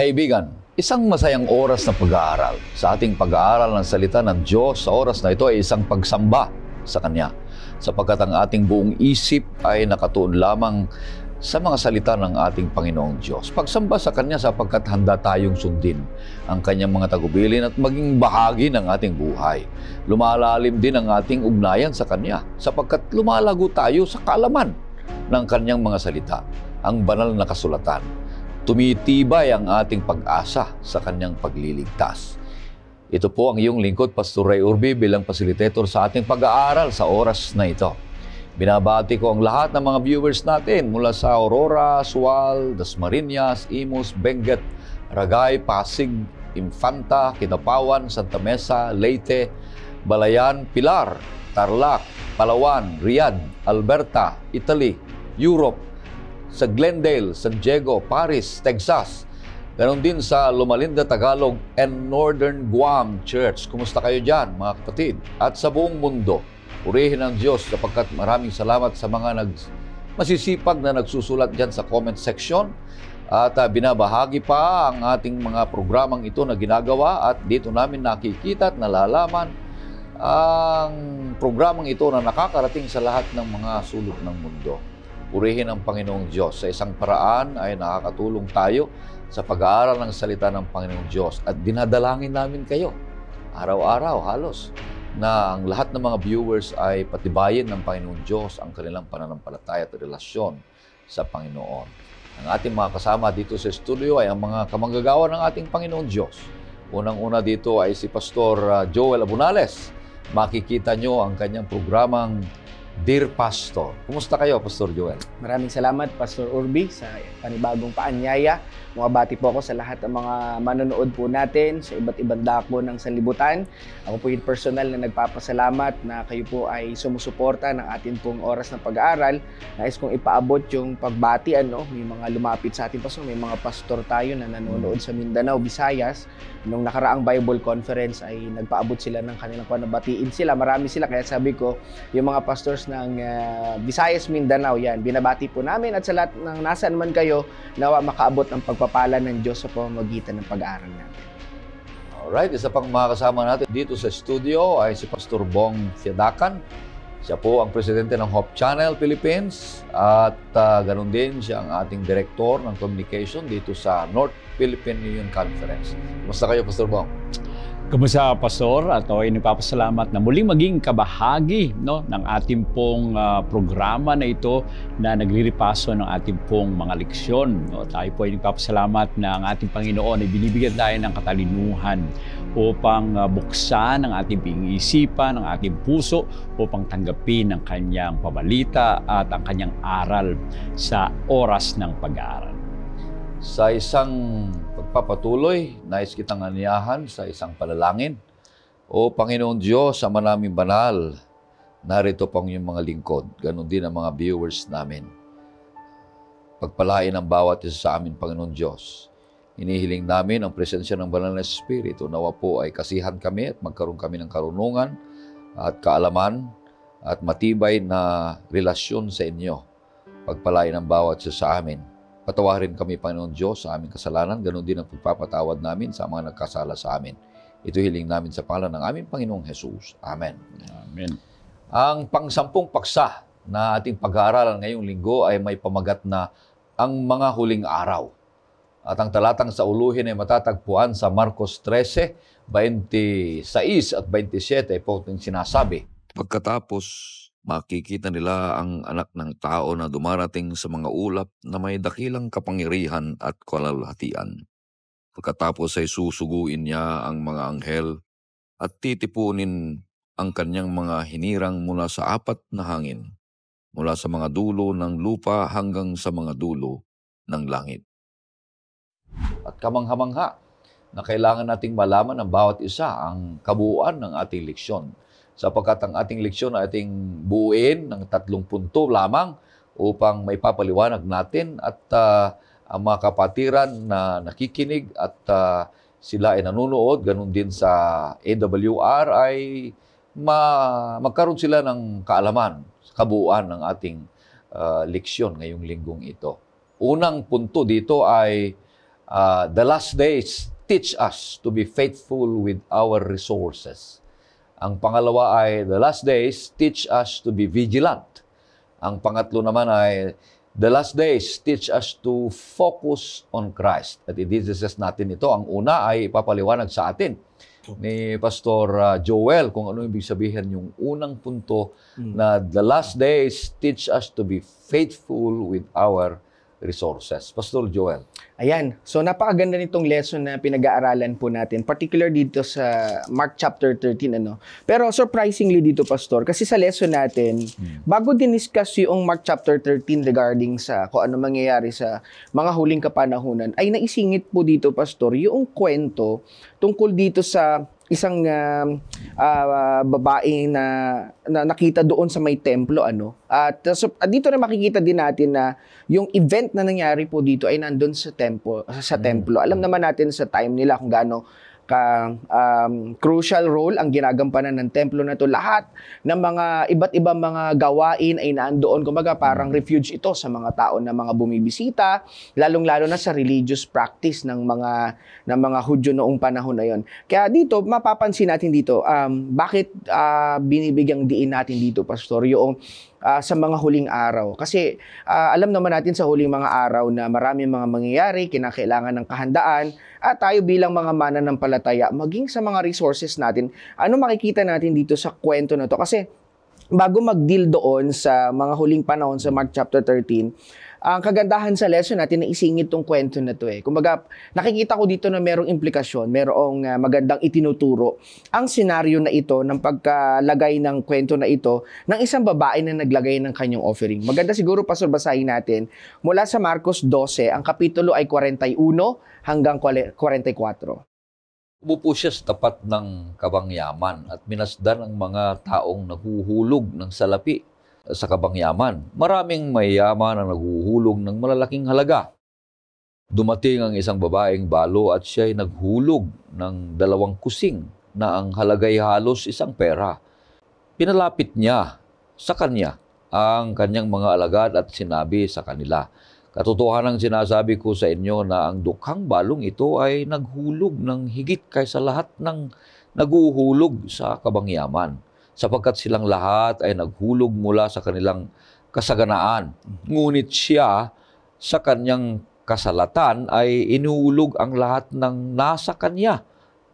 Kaibigan, isang masayang oras na pag-aaral. Sa ating pag-aaral ng salita ng Diyos sa oras na ito ay isang pagsamba sa Kanya. Sapagkat ang ating buong isip ay nakatuon lamang sa mga salita ng ating Panginoong Diyos. Pagsamba sa Kanya sapagkat handa tayong sundin ang Kanyang mga tagubilin at maging bahagi ng ating buhay. Lumalalim din ang ating ugnayan sa Kanya sapagkat lumalago tayo sa kalaman ng Kanyang mga salita, ang banal na kasulatan tumitibay ang ating pag-asa sa kanyang pagliligtas. Ito po ang iyong lingkod, Pastor Ray Urbi, bilang facilitator sa ating pag-aaral sa oras na ito. Binabati ko ang lahat ng mga viewers natin mula sa Aurora, Sual, Dasmariñas, Imus, Benguet, Ragay, Pasig, Infanta, Kinapawan, Santa Mesa, Leyte, Balayan, Pilar, Tarlac, Palawan, Riyadh, Alberta, Italy, Europe, sa Glendale, San Diego, Paris, Texas. Ganon din sa Lumalinda Tagalog and Northern Guam Church. Kumusta kayo dyan, mga kapatid? At sa buong mundo, purihin ang Diyos sapagkat maraming salamat sa mga nag masisipag na nagsusulat dyan sa comment section. At uh, binabahagi pa ang ating mga programang ito na ginagawa at dito namin nakikita at nalalaman ang programang ito na nakakarating sa lahat ng mga sulok ng mundo. Purihin ang Panginoong Diyos. Sa isang paraan ay nakakatulong tayo sa pag-aaral ng salita ng Panginoong Diyos at dinadalangin namin kayo araw-araw halos na ang lahat ng mga viewers ay patibayin ng Panginoong Diyos ang kanilang pananampalataya at relasyon sa Panginoon. Ang ating mga kasama dito sa studio ay ang mga kamanggagawa ng ating Panginoong Diyos. Unang-una dito ay si Pastor ah, Joel Abunales. Makikita nyo ang kanyang programang Dear Pastor, kumusta kayo, Pastor Joel? Maraming salamat, Pastor Urbi, sa panibagong paanyaya. Mabati po ako sa lahat ng mga manonood po natin sa iba't ibang dako ng sanlibutan. Ako po yung personal na nagpapasalamat na kayo po ay sumusuporta ng atin pong oras ng pag-aaral. Nais kong ipaabot yung pagbati. Ano? May mga lumapit sa atin, Pastor. May mga pastor tayo na nanonood sa Mindanao, Visayas. Nung nakaraang Bible Conference ay nagpaabot sila ng kanilang panabatiin sila. Marami sila. Kaya sabi ko, yung mga pastors ng uh, Visayas Mindanao. Yan, binabati po namin at sa lahat ng nasaan man kayo, nawa makaabot ang pagpapala ng Diyos sa pamamagitan ng pag-aaral natin. All right, isa pang mga kasama natin dito sa studio ay si Pastor Bong Fiadakan. Siya po ang presidente ng Hope Channel Philippines at uh, ah, ganun din siya ang ating director ng communication dito sa North Philippine Union Conference. Kumusta kayo, Pastor Bong? Kumusta Pastor? At ako ay nagpapasalamat na muling maging kabahagi no, ng ating pong uh, programa na ito na nagriripaso ng ating pong mga leksyon. No. Tayo po ay nagpapasalamat na ang ating Panginoon ay binibigyan tayo ng katalinuhan upang uh, buksan ang ating pag ang ating puso upang tanggapin ang kanyang pabalita at ang kanyang aral sa oras ng pag-aaral. Sa isang pagpapatuloy, nais kitang anyahan sa isang panalangin. O Panginoong Diyos, sa manaming banal, narito pang yung mga lingkod. Ganon din ang mga viewers namin. Pagpalain ang bawat isa sa amin, Panginoong Diyos. Inihiling namin ang presensya ng Banal na Espiritu. Nawa po ay kasihan kami at magkaroon kami ng karunungan at kaalaman at matibay na relasyon sa inyo. Pagpalain ang bawat isa sa amin. Patawarin kami, Panginoon Diyos, sa aming kasalanan, ganun din ang pagpapatawad namin sa mga nagkasala sa amin. Ito hiling namin sa pala ng aming Panginoong Jesus. Amen. Amen. Ang pangsampung paksa na ating pag-aaralan ngayong linggo ay may pamagat na ang mga huling araw. At ang talatang sa uluhin ay matatagpuan sa Marcos 13, 26 at 27 po po sinasabi. Pagkatapos makikita nila ang anak ng tao na dumarating sa mga ulap na may dakilang kapangyarihan at kalalhatian. Pagkatapos ay susuguin niya ang mga anghel at titipunin ang kanyang mga hinirang mula sa apat na hangin, mula sa mga dulo ng lupa hanggang sa mga dulo ng langit. At kamanghamangha na kailangan nating malaman ng bawat isa ang kabuuan ng ating leksyon sapagkat ang ating leksyon ay ating buuin ng tatlong punto lamang upang may papaliwanag natin at uh, ang mga kapatiran na nakikinig at uh, sila ay nanonood, ganun din sa AWR ay ma- magkaroon sila ng kaalaman, sa kabuuan ng ating uh, leksyon ngayong linggong ito. Unang punto dito ay uh, the last days teach us to be faithful with our resources. Ang pangalawa ay the last days teach us to be vigilant. Ang pangatlo naman ay the last days teach us to focus on Christ. At i-discuss natin ito. Ang una ay ipapaliwanag sa atin ni Pastor ah, Joel kung ano ibig sabihin yung unang punto mm. na the last days teach us to be faithful with our resources. Pastor Joel. Ayan. So napakaganda nitong lesson na pinag-aaralan po natin, particular dito sa Mark chapter 13 ano. Pero surprisingly dito pastor kasi sa lesson natin, hmm. bago diniscuss yung Mark chapter 13 regarding sa kung ano mangyayari sa mga huling kapanahunan, ay naisingit po dito pastor yung kwento tungkol dito sa isang uh, uh, babae na, na nakita doon sa may templo ano at uh, so, dito na makikita din natin na yung event na nangyari po dito ay nandoon sa templo sa, sa templo alam naman natin sa time nila kung gaano ka um, crucial role ang ginagampanan ng templo na to lahat ng mga iba't ibang mga gawain ay naandoon kumbaga parang refuge ito sa mga tao na mga bumibisita lalong-lalo na sa religious practice ng mga ng mga Hudyo noong panahon na yon kaya dito mapapansin natin dito um, bakit uh, binibigyang diin natin dito pastor yung uh, sa mga huling araw. Kasi uh, alam naman natin sa huling mga araw na marami mga mangyayari, kinakailangan ng kahandaan, at tayo bilang mga mananampalataya, maging sa mga resources natin, ano makikita natin dito sa kwento na to? Kasi bago mag-deal doon sa mga huling panahon sa Mark chapter 13, ang kagandahan sa lesson natin na isingit tong kwento na to eh. Kumbaga, nakikita ko dito na merong implikasyon, merong uh, magandang itinuturo ang senaryo na ito ng pagkalagay ng kwento na ito ng isang babae na naglagay ng kanyang offering. Maganda siguro pastor basahin natin mula sa Marcos 12, ang kapitulo ay 41 hanggang 44. Upo siya sa tapat ng kabangyaman at minasdan ang mga taong naghuhulog ng salapi sa kabangyaman. Maraming mayayaman ang naghuhulog ng malalaking halaga. Dumating ang isang babaeng balo at siya ay naghulog ng dalawang kusing na ang halagay halos isang pera. Pinalapit niya sa kanya ang kanyang mga alagad at sinabi sa kanila, Katotohanan sinasabi ko sa inyo na ang dukhang balong ito ay naghulog ng higit kaysa lahat ng naguhulog sa kabangyaman sapagkat silang lahat ay naghulog mula sa kanilang kasaganaan. Ngunit siya sa kanyang kasalatan ay inuulog ang lahat ng nasa kanya,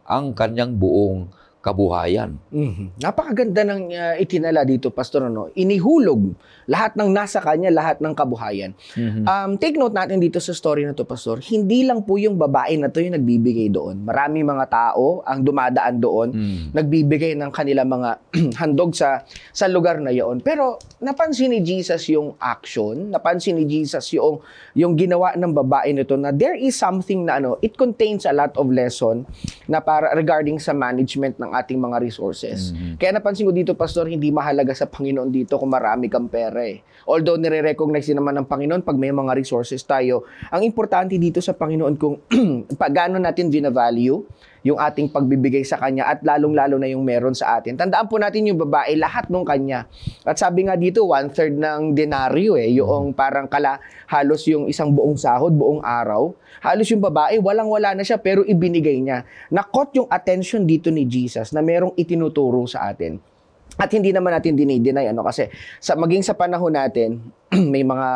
ang kanyang buong kabuhayan. Mm-hmm. Napakaganda ng uh, itinala dito, Pastor. Ano? Inihulog lahat ng nasa kanya, lahat ng kabuhayan. Mm-hmm. Um, take note natin dito sa story na to, Pastor. Hindi lang po yung babae na to yung nagbibigay doon. Marami mga tao ang dumadaan doon, mm. nagbibigay ng kanila mga handog sa sa lugar na yon. Pero napansin ni Jesus yung action, napansin ni Jesus yung yung ginawa ng babae nito na there is something na ano, it contains a lot of lesson na para regarding sa management ng ating mga resources. Mm-hmm. Kaya napansin ko dito, Pastor, hindi mahalaga sa Panginoon dito kung marami kang pera eh. Although nire-recognize naman ng Panginoon pag may mga resources tayo, ang importante dito sa Panginoon kung paano natin vina yung ating pagbibigay sa kanya at lalong-lalo na yung meron sa atin. Tandaan po natin yung babae, lahat nung kanya. At sabi nga dito, one-third ng denaryo eh, yung parang kala, halos yung isang buong sahod, buong araw. Halos yung babae, walang-wala na siya pero ibinigay niya. Nakot yung attention dito ni Jesus na merong itinuturo sa atin. At hindi naman natin dinideny ano kasi sa maging sa panahon natin may mga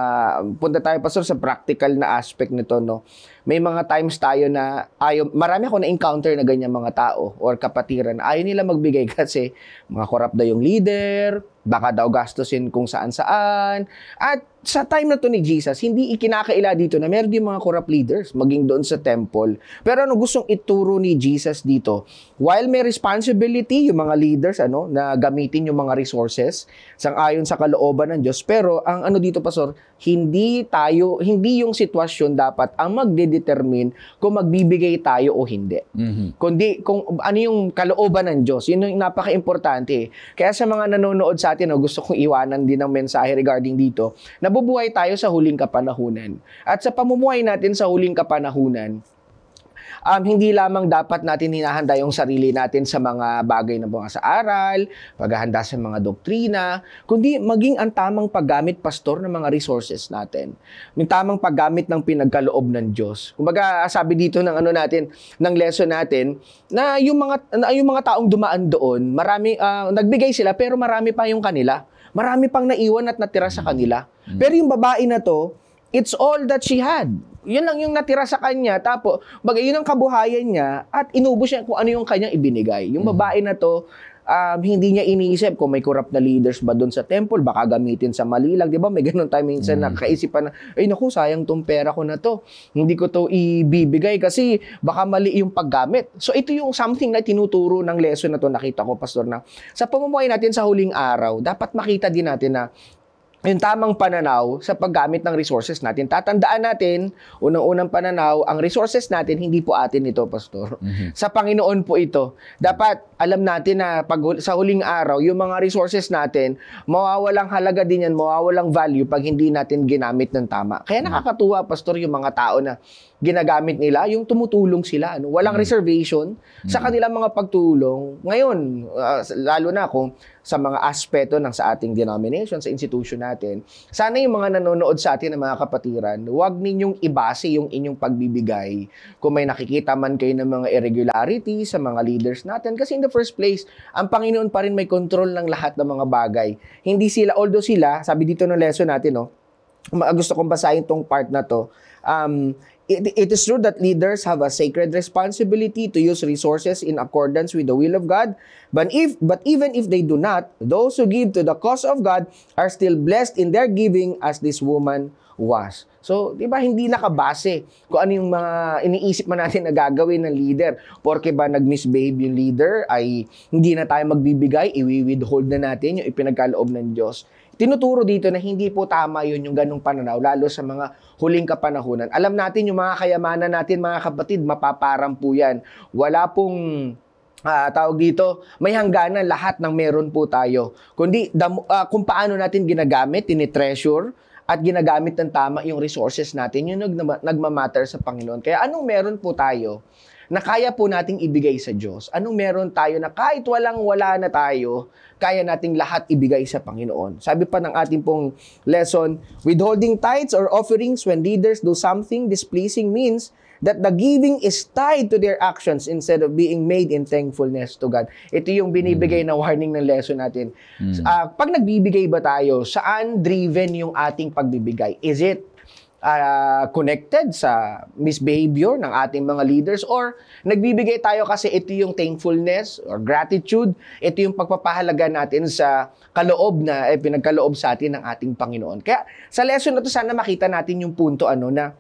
punta tayo pastor sa practical na aspect nito no may mga times tayo na ayo marami ako na-encounter na ganyan mga tao or kapatiran. Ayaw nila magbigay kasi mga corrupt na yung leader, Baka daw gastusin kung saan-saan. At sa time na to ni Jesus, hindi ikinakaila dito na meron din mga corrupt leaders, maging doon sa temple. Pero ano gustong ituro ni Jesus dito? While may responsibility yung mga leaders ano, na gamitin yung mga resources sang ayon sa kalooban ng Diyos. Pero ang ano dito, Pastor, hindi tayo, hindi yung sitwasyon dapat ang magdedetermine kung magbibigay tayo o hindi. Mm-hmm. Kundi kung ano yung kalooban ng Diyos. Yun yung napaka-importante. Kaya sa mga nanonood sa sa atin, no, gusto kong iwanan din ng mensahe regarding dito, nabubuhay tayo sa huling kapanahunan. At sa pamumuhay natin sa huling kapanahunan, um, hindi lamang dapat natin hinahanda yung sarili natin sa mga bagay na mga sa aral, paghahanda sa mga doktrina, kundi maging ang tamang paggamit, pastor, ng mga resources natin. Yung tamang paggamit ng pinagkaloob ng Diyos. Kumbaga, sabi dito ng ano natin, ng lesson natin, na yung mga, na yung mga taong dumaan doon, marami, uh, nagbigay sila, pero marami pa yung kanila. Marami pang naiwan at natira sa kanila. Mm. Pero yung babae na to, it's all that she had. Yun lang yung natira sa kanya. Tapos, bagay yun ang kabuhayan niya at inubos siya kung ano yung kanyang ibinigay. Yung mm. babae na to, um, hindi niya iniisip kung may corrupt na leaders ba doon sa temple, baka gamitin sa mali lang. 'di ba? May ganun tayo minsan mm. nakaisipan na, ay naku, sayang tong pera ko na to. Hindi ko to ibibigay kasi baka mali yung paggamit. So ito yung something na tinuturo ng lesson na to nakita ko pastor na sa pamumuhay natin sa huling araw, dapat makita din natin na yung tamang pananaw sa paggamit ng resources natin. Tatandaan natin, unang-unang pananaw, ang resources natin, hindi po atin ito, Pastor. Mm-hmm. Sa Panginoon po ito. Dapat alam natin na pag, sa huling araw, yung mga resources natin, mawawalang halaga din yan, mawawalang value pag hindi natin ginamit ng tama. Kaya mhm. nakakatuwa, Pastor, yung mga tao na ginagamit nila, yung tumutulong sila. Ano? Walang mm-hmm. reservation sa mhm. kanilang mga pagtulong. Ngayon, uh, lalo na kung sa mga aspeto ng sa ating denomination, sa institution natin, sana yung mga nanonood sa atin ng mga kapatiran, huwag ninyong ibase yung inyong pagbibigay kung may nakikita man kayo ng mga irregularity sa mga leaders natin. Kasi in the first place, ang Panginoon pa rin may control ng lahat ng mga bagay. Hindi sila, although sila, sabi dito ng lesson natin, no, gusto kong basahin tong part na to, um, It, it is true that leaders have a sacred responsibility to use resources in accordance with the will of God, but if but even if they do not, those who give to the cause of God are still blessed in their giving as this woman was. So, di ba, hindi nakabase kung ano yung mga iniisip man natin na gagawin ng leader. Porke ba nag-misbehave yung leader, ay hindi na tayo magbibigay, i-withhold na natin yung ipinagkaloob ng Diyos tinuturo dito na hindi po tama yun yung ganong pananaw, lalo sa mga huling kapanahunan. Alam natin yung mga kayamanan natin, mga kapatid, mapaparam po yan. Wala pong uh, tawag dito, may hangganan lahat ng meron po tayo. Kundi dam, uh, kung paano natin ginagamit, tinitreasure, at ginagamit ng tama yung resources natin, yun yung nag, nagmamatter sa Panginoon. Kaya anong meron po tayo na kaya po nating ibigay sa Diyos. Anong meron tayo na kahit walang wala na tayo, kaya nating lahat ibigay sa Panginoon. Sabi pa ng ating pong lesson, withholding tithes or offerings when leaders do something displeasing means that the giving is tied to their actions instead of being made in thankfulness to God. Ito yung binibigay mm. na warning ng lesson natin. Mm. Uh, pag nagbibigay ba tayo, saan driven yung ating pagbibigay? Is it uh, connected sa misbehavior ng ating mga leaders or nagbibigay tayo kasi ito yung thankfulness or gratitude, ito yung pagpapahalaga natin sa kaloob na eh, pinagkaloob sa atin ng ating Panginoon. Kaya sa lesson na to sana makita natin yung punto ano na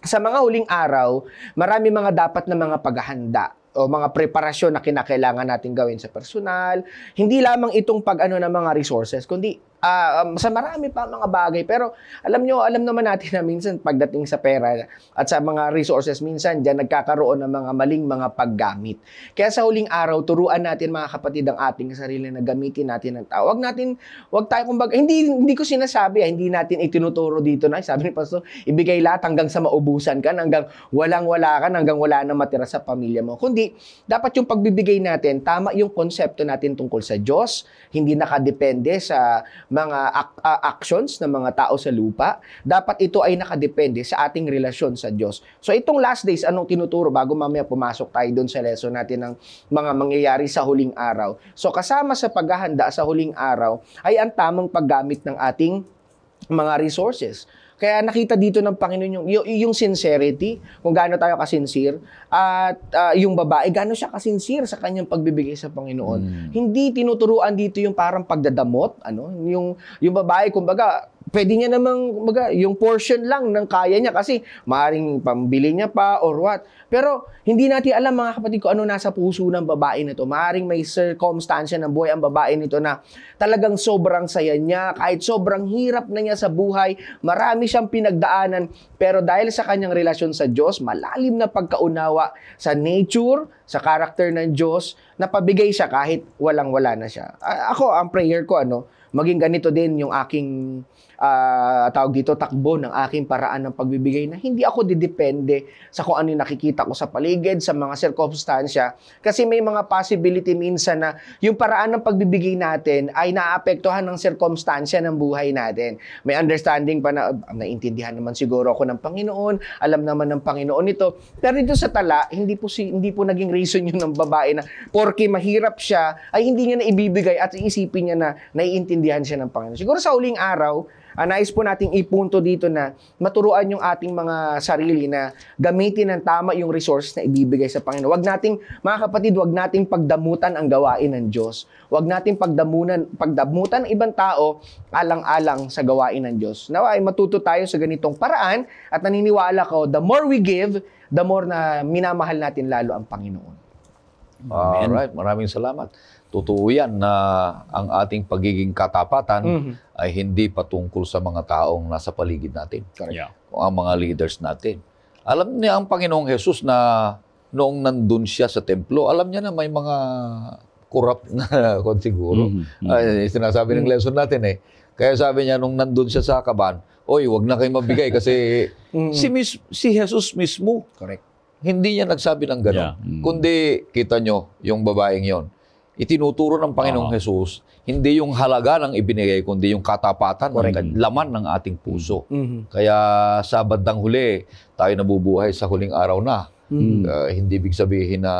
sa mga huling araw, marami mga dapat na mga paghahanda o mga preparasyon na kinakailangan natin gawin sa personal. Hindi lamang itong pag-ano ng mga resources, kundi uh, sa marami pa mga bagay. Pero alam nyo, alam naman natin na minsan pagdating sa pera at sa mga resources, minsan dyan nagkakaroon ng mga maling mga paggamit. Kaya sa huling araw, turuan natin mga kapatid ang ating sarili na gamitin natin ng tao. Wag natin, wag tayo kumbaga, hindi, hindi ko sinasabi, ah, hindi natin itinuturo dito na, sabi ni Pastor, ibigay lahat hanggang sa maubusan ka, hanggang walang-wala ka, hanggang wala na matira sa pamilya mo. Kundi, dapat yung pagbibigay natin, tama yung konsepto natin tungkol sa Diyos, hindi nakadepende sa mga ak- uh, actions ng mga tao sa lupa, dapat ito ay nakadepende sa ating relasyon sa Diyos. So itong last days, anong tinuturo bago mamaya pumasok tayo doon sa lesson natin ng mga mangyayari sa huling araw. So kasama sa paghahanda sa huling araw ay ang tamang paggamit ng ating mga resources. Kaya nakita dito ng Panginoon yung, yung, sincerity, kung gaano tayo kasincere, at uh, yung babae, gaano siya kasincere sa kanyang pagbibigay sa Panginoon. Mm. Hindi tinuturuan dito yung parang pagdadamot, ano? Yung, yung babae, kumbaga, pwede niya namang maga, yung portion lang ng kaya niya kasi maaring pambili niya pa or what. Pero hindi natin alam mga kapatid ko ano nasa puso ng babae na to. Maaring may circumstance ng boy ang babae nito na talagang sobrang saya niya, kahit sobrang hirap na niya sa buhay, marami siyang pinagdaanan, pero dahil sa kanyang relasyon sa Diyos, malalim na pagkaunawa sa nature, sa character ng Diyos na pabigay siya kahit walang-wala na siya. Ako, ang prayer ko, ano, maging ganito din yung aking uh, tawag dito, takbo ng aking paraan ng pagbibigay na hindi ako didepende sa kung ano yung nakikita ko sa paligid, sa mga circumstansya. Kasi may mga possibility minsan na yung paraan ng pagbibigay natin ay naapektuhan ng circumstansya ng buhay natin. May understanding pa na, ah, naintindihan naman siguro ako ng Panginoon, alam naman ng Panginoon ito. Pero dito sa tala, hindi po, si, hindi po naging reason yun ng babae na porke mahirap siya, ay hindi niya na ibibigay at iisipin niya na naiintindihan siya ng Panginoon. Siguro sa uling araw, uh, nais po nating ipunto dito na maturuan yung ating mga sarili na gamitin ng tama yung resources na ibibigay sa Panginoon. Huwag nating, mga kapatid, huwag nating pagdamutan ang gawain ng Diyos. Huwag nating pagdamunan, pagdamutan ng ibang tao alang-alang sa gawain ng Diyos. Nawa ay matuto tayo sa ganitong paraan at naniniwala ko, the more we give, the more na minamahal natin lalo ang Panginoon. All right, maraming salamat totoo yan na ang ating pagiging katapatan mm-hmm. ay hindi patungkol sa mga taong nasa paligid natin. Correct. Yeah. Kung ang mga leaders natin. Alam niya ang Panginoong Hesus na noong nandun siya sa templo, alam niya na may mga corrupt na konsiguro. siguro. Mm-hmm. Ay, sinasabi ng mhm. lesson natin eh. Kaya sabi niya nung nandun siya sa kaban, oy, wag na kayo mabigay kasi mhm. si, mis- si Jesus mismo. Correct. Hindi niya nagsabi ng gano'n. Yeah. Mm-hmm. Kundi, kita nyo, yung babaeng yon itinuturo ng Panginoong uh-huh. Jesus, hindi yung halaga ng ibinigay, kundi yung katapatan, ng laman ng ating puso. Mm-hmm. Kaya sa bandang huli, tayo nabubuhay sa huling araw na. Mm-hmm. Uh, hindi big sabihin na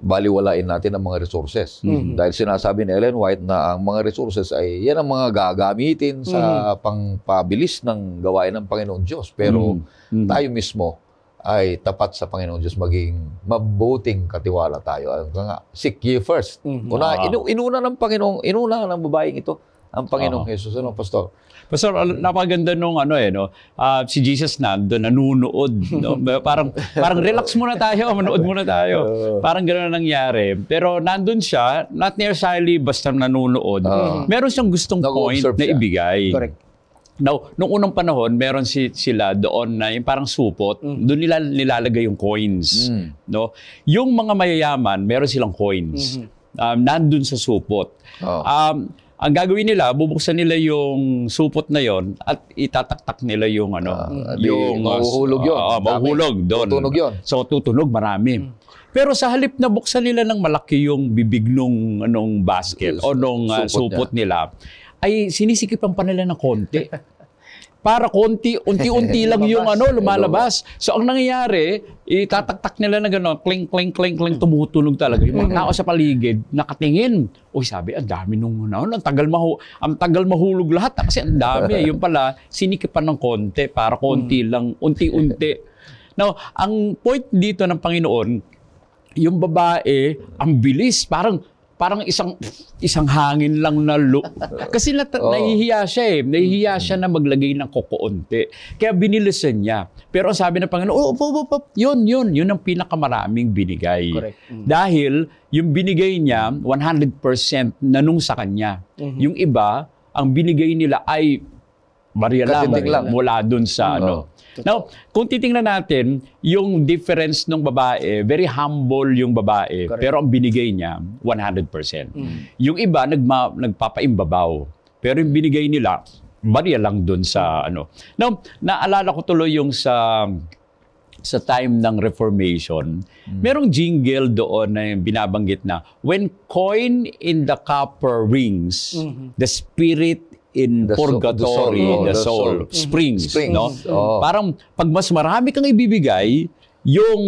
baliwalain natin ang mga resources. Mm-hmm. Dahil sinasabi ni Ellen White na ang mga resources ay yan ang mga gagamitin sa mm-hmm. pangpabilis ng gawain ng Panginoon Diyos. Pero mm-hmm. mm-hmm. tayo mismo, ay tapat sa Panginoon Diyos, maging mabuting katiwala tayo. Ang nga, seek ye first. Mm-hmm. Una, ah. inu, inuna ng Panginoon, inuna ng babaeng ito ang Panginoong uh-huh. Jesus. Ano, Pastor? Pastor, napaganda nung ano eh, no? Uh, si Jesus na doon nanunood. No? parang, parang relax muna tayo, manood muna tayo. Parang gano'n na nangyari. Pero nandun siya, not necessarily basta nanunood. Uh-huh. Meron siyang gustong Nag-observe point na ibigay. Correct. Now, noong unang panahon, meron si, sila doon na yung parang supot, mm. doon nila nilalagay yung coins. Mm. No? Yung mga mayayaman, meron silang coins. Mm-hmm. Um, nandun sa supot. Oh. Um, ang gagawin nila, bubuksan nila yung supot na yon at itataktak nila yung ano, uh, yung mahuhulog yon. Uh, ah, mahuhulog doon. Tutunog yon. So tutunog marami. Hmm. Pero sa halip na buksan nila ng malaki yung bibig nung anong basket supot, o nung uh, supot, supot nila ay sinisikip ang panila ng konti. Para konti, unti-unti lang yung ano, lumalabas. So ang nangyayari, itataktak nila na gano'n, kling, kling, kling, kling, tumutunog talaga. Yung mga tao sa paligid, nakatingin. Uy, sabi, ang dami nung noon, ang tagal, mahu ang tagal mahulog lahat. Ah, kasi ang dami, yung pala, sinikipan ng konti, para konti mm. lang, unti-unti. Now, ang point dito ng Panginoon, yung babae, ang bilis, parang parang isang isang hangin lang na lo. Kasi nat- oh. nahihiya siya eh. Nahihiya siya na maglagay ng kukuunti. Kaya binilisan niya. Pero ang sabi ng Panginoon, oh, opo, opo, opo, yun, yun. Yun ang pinakamaraming binigay. Correct. Mm. Dahil yung binigay niya, 100% nanung sa kanya. Mm-hmm. Yung iba, ang binigay nila ay barya lang, lang mula dun sa oh. ano. Now, kung titingnan natin, yung difference ng babae, very humble yung babae, Correct. pero ang binigay niya, 100%. Mm. Yung iba, nagma, nagpapaimbabaw. Pero yung binigay nila, barya lang dun sa ano. Now, naalala ko tuloy yung sa sa time ng Reformation, mm. merong jingle doon na binabanggit na, when coin in the copper rings, mm-hmm. the spirit in the purgatory, so, the soul, the soul, oh, the soul. Mm. springs, springs. no? Oh. Parang pag mas marami kang ibibigay, yung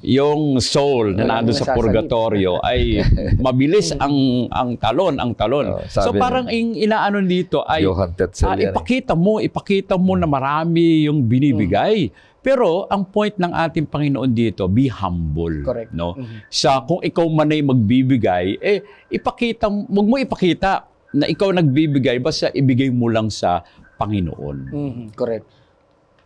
yung soul na nandoon sa purgatorio ay mabilis ang ang talon ang talon. Oh, so parang ang inaano dito ay ah, eh. ipakita mo ipakita mo na marami yung binibigay. Mm. Pero ang point ng ating Panginoon dito, be humble, Correct. no? Mm-hmm. Sa kung ikaw man ay magbibigay, eh ipakita, wag mo ipakita na ikaw nagbibigay, basta ibigay mo lang sa Panginoon. Mm-hmm. Correct.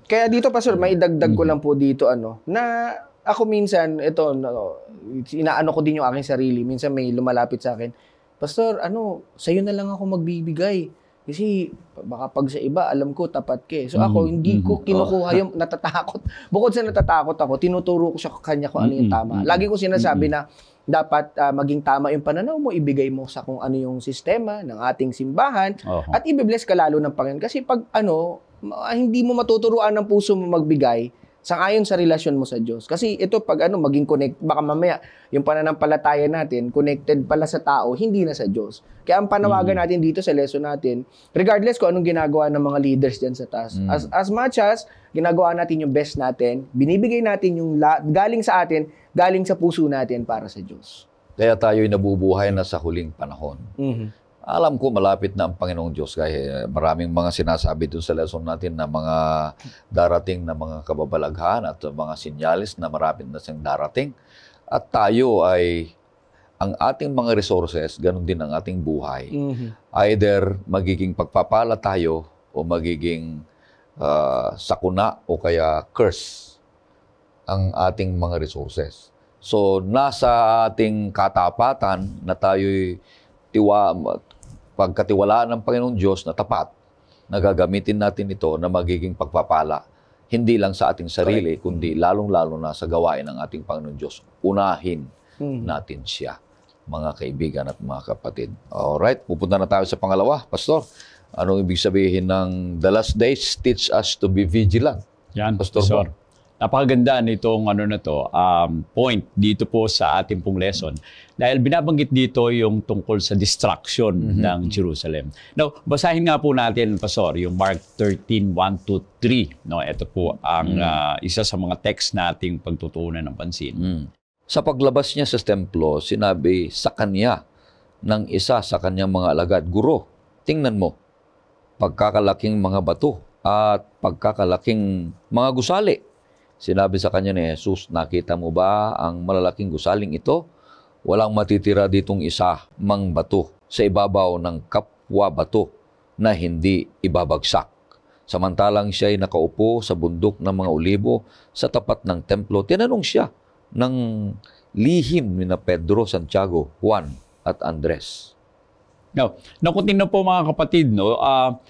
Kaya dito, Pastor, may dagdag mm-hmm. ko lang po dito, ano, na ako minsan, ito, no, inaano ko din yung aking sarili. Minsan may lumalapit sa akin, Pastor, ano, sa'yo na lang ako magbibigay. Kasi baka pag sa iba, alam ko, tapat ka eh. So ako, mm-hmm. hindi ko mm-hmm. kinukuha oh. yung natatakot. Bukod sa natatakot ako, tinuturo ko sa kanya kung ano yung mm-hmm. tama. Mm-hmm. Lagi ko sinasabi mm-hmm. na, dapat uh, maging tama yung pananaw mo, ibigay mo sa kung ano yung sistema ng ating simbahan uh-huh. at ibibless ka lalo ng Panginoon kasi pag ano, hindi mo matuturuan ng puso mo magbigay, Sangayon sa relasyon mo sa Diyos. Kasi ito pag ano, maging connect, baka mamaya yung pananampalataya natin, connected pala sa tao, hindi na sa Diyos. Kaya ang panawagan mm. natin dito sa lesson natin, regardless kung anong ginagawa ng mga leaders dyan sa taas, mm. as, as much as ginagawa natin yung best natin, binibigay natin yung la- galing sa atin, galing sa puso natin para sa Diyos. Kaya tayo'y nabubuhay na sa huling panahon. Mm-hmm alam ko malapit na ang Panginoong Diyos kaya eh, maraming mga sinasabi dun sa lesson natin na mga darating na mga kababalaghan at mga sinyalis na marapit na siyang darating. At tayo ay ang ating mga resources, ganun din ang ating buhay. Mm-hmm. Either magiging pagpapala tayo o magiging uh, sakuna o kaya curse ang ating mga resources. So nasa ating katapatan na tayo'y tiwa pagkatiwalaan ng Panginoong Diyos na tapat, nagagamitin natin ito na magiging pagpapala hindi lang sa ating sarili, Correct. kundi lalong-lalo na sa gawain ng ating Panginoon Diyos. Unahin hmm. natin siya, mga kaibigan at mga kapatid. Alright, pupunta na tayo sa pangalawa. Pastor, anong ibig sabihin ng the last days teach us to be vigilant? Yan, Pastor. Pastor napakaganda nitong ano na to, um, point dito po sa ating pong lesson. Dahil binabanggit dito yung tungkol sa destruction mm-hmm. ng Jerusalem. Now, basahin nga po natin, Pastor, yung Mark 13, 1 3. No, ito po ang mm-hmm. uh, isa sa mga text nating pagtutunan ng pansin. mm Sa paglabas niya sa templo, sinabi sa kanya ng isa sa kanyang mga alagad, Guro, tingnan mo, pagkakalaking mga bato at pagkakalaking mga gusali Sinabi sa kanya ni Jesus, nakita mo ba ang malalaking gusaling ito? Walang matitira ditong isa mang bato sa ibabaw ng kapwa bato na hindi ibabagsak. Samantalang siya ay nakaupo sa bundok ng mga olibo sa tapat ng templo, tinanong siya ng lihim ni na Pedro, Santiago, Juan at Andres. Now, nakutin na po mga kapatid, no, uh,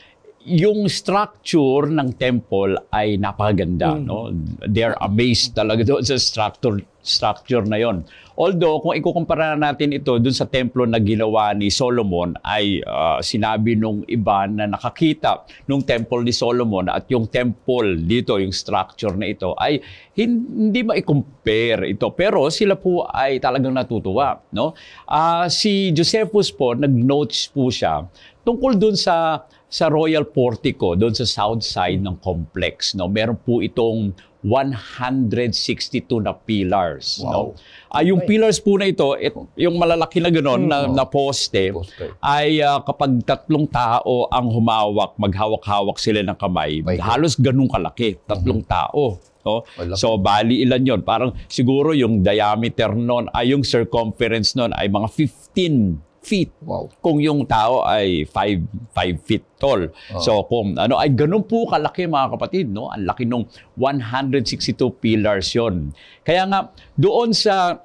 yung structure ng temple ay napakaganda, mm. no? They're amazed talaga doon sa structure structure na 'yon. Although kung ikukumpara natin ito doon sa templo na ginawa ni Solomon ay uh, sinabi nung iba na nakakita nung temple ni Solomon at yung temple dito, yung structure na ito ay hindi mai-compare ito. Pero sila po ay talagang natutuwa, no? Uh, si Josephus po nag-notes po siya tungkol doon sa sa Royal Portico, doon sa south side ng complex, no, meron po itong 162 na pillars. Wow. No? Ah, ay, yung pillars po na ito, it, oh. yung malalaki na gano'n na, hmm. na poste, poste. ay uh, kapag tatlong tao ang humawak, maghawak-hawak sila ng kamay, My halos ganun kalaki, mm-hmm. tatlong mm-hmm. tao. No? So, bali ilan yon Parang siguro yung diameter nun, ay yung circumference nun ay mga 15 feet. Wow. Kung yung tao ay 5 5 feet tall. Oh. So kung ano ay ganun po kalaki mga kapatid, no? Ang laki ng 162 pillars 'yon. Kaya nga doon sa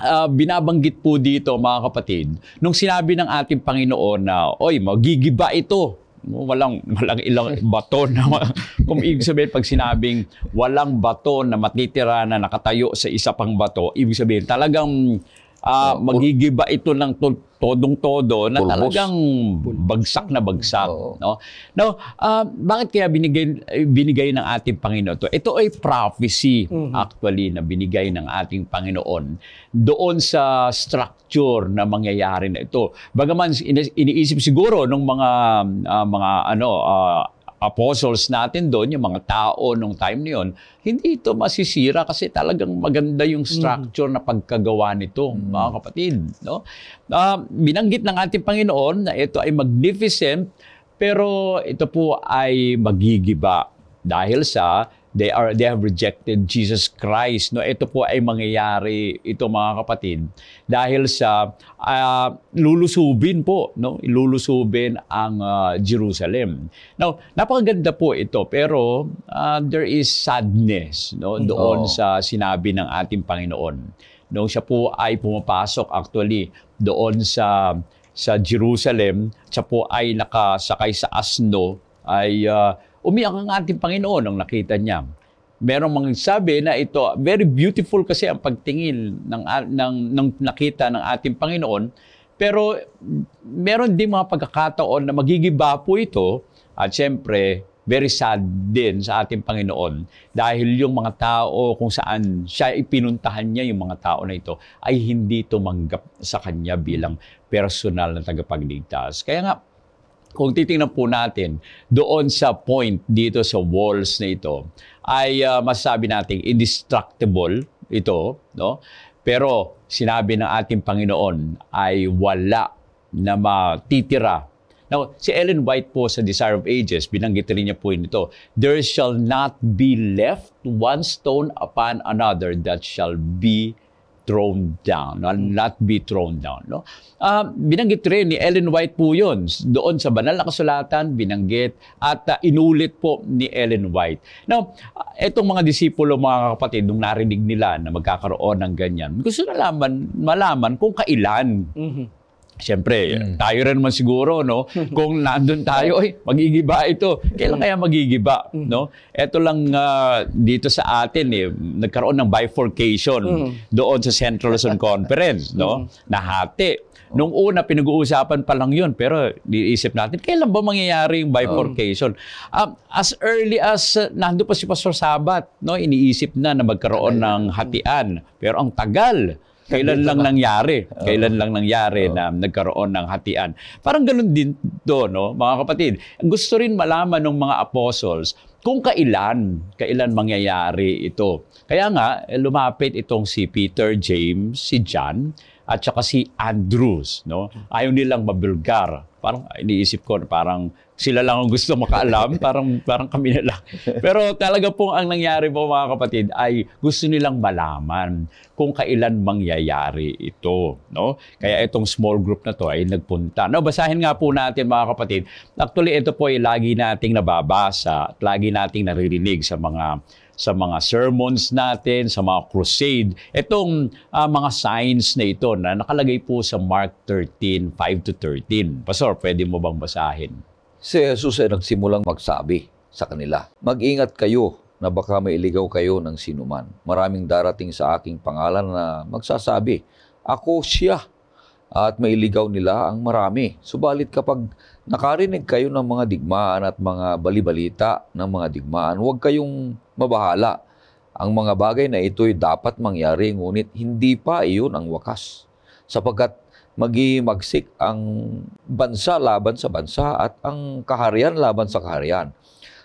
uh, binabanggit po dito mga kapatid, nung sinabi ng ating Panginoon na, oy, magigiba ito walang walang ilang bato na kung ibig sabihin pag sinabing walang bato na matitira na nakatayo sa isa pang bato ibig sabihin talagang uh, magigiba ito ng to- todong-todo na Pulbos. talagang bagsak na bagsak. No? Now, uh, bakit kaya binigay, eh, binigay ng ating Panginoon ito? Ito ay prophecy mhm. actually na binigay ng ating Panginoon doon sa structure na mangyayari na ito. Bagaman iniisip siguro ng mga uh, mga ano uh, apostles natin doon, yung mga tao nung time na hindi ito masisira kasi talagang maganda yung mhm. structure na pagkagawa nito, mhm. mga kapatid. No? Uh, binanggit ng ating Panginoon na ito ay magnificent, pero ito po ay magigiba dahil sa they are they have rejected Jesus Christ. No, ito po ay mangyayari ito mga kapatid dahil sa uh, lulusubin po, no, lulusubin ang uh, Jerusalem. Now, napakaganda po ito pero uh, there is sadness no doon sa sinabi ng ating Panginoon. No, siya po ay pumapasok actually doon sa sa Jerusalem, siya po ay nakasakay sa asno ay uh, Umiyak ang ating Panginoon nang nakita niya. Merong mga sabi na ito, very beautiful kasi ang pagtingin ng, ng, ng nakita ng ating Panginoon. Pero meron din mga pagkakataon na magigiba po ito at siyempre very sad din sa ating Panginoon dahil yung mga tao kung saan siya ipinuntahan niya yung mga tao na ito ay hindi tumanggap sa kanya bilang personal na tagapagligtas. Kaya nga kung titingnan po natin doon sa point dito sa walls na ito ay uh, masasabi nating indestructible ito no pero sinabi ng ating Panginoon ay wala na matitira Now, si Ellen White po sa Desire of Ages, binanggit rin niya po ito, There shall not be left one stone upon another that shall be thrown down, no? Hmm. not be thrown down. No? Uh, binanggit rin ni Ellen White po yun. Doon sa banal na kasulatan, binanggit at uh, inulit po ni Ellen White. Now, uh, ah, etong mga disipulo, mga kapatid, nung narinig nila na magkakaroon ng ganyan, gusto nalaman, malaman kung kailan mm-hmm Siyempre, mm. tayo rin man siguro, no? Kung nandun tayo, ay, magigiba ito. Kailan mm. kaya magigiba, mm. no? Ito lang uh, dito sa atin, eh, nagkaroon ng bifurcation mm. doon sa Central Luzon Conference, no? Mm. Nahati. Nung una, pinag-uusapan pa lang yun, pero diisip natin, kailan ba mangyayari yung bifurcation? Um, uh, as early as uh, nandun pa si Pastor Sabat, no? Iniisip na na magkaroon ng hatian. Pero ang tagal, Kailan lang nangyari? Kailan lang nangyari na nagkaroon ng hatian? Parang ganun din do, no, mga kapatid. Gusto rin malaman ng mga apostles kung kailan, kailan mangyayari ito. Kaya nga, eh, lumapit itong si Peter, James, si John, at saka si Andrews. No? Ayaw nilang mabulgar. Parang iniisip ko, parang sila lang ang gusto makaalam. parang, parang kami na lang. Pero talaga pong ang nangyari po mga kapatid ay gusto nilang malaman kung kailan mangyayari ito. No? Kaya itong small group na to ay nagpunta. No, basahin nga po natin mga kapatid. Actually, ito po ay lagi nating nababasa at lagi nating naririnig sa mga sa mga sermons natin, sa mga crusade. Itong uh, mga signs na ito na nakalagay po sa Mark 13, 5 to 13. Pastor, pwede mo bang basahin? Si Jesus ay nagsimulang magsabi sa kanila, Mag-ingat kayo na baka mailigaw kayo ng sinuman. Maraming darating sa aking pangalan na magsasabi, Ako siya, at mailigaw nila ang marami. Subalit kapag nakarinig kayo ng mga digmaan at mga balibalita ng mga digmaan, huwag kayong mabahala. Ang mga bagay na ito'y dapat mangyari, ngunit hindi pa iyon ang wakas. Sapagkat magimagsik ang bansa laban sa bansa at ang kaharian laban sa kaharian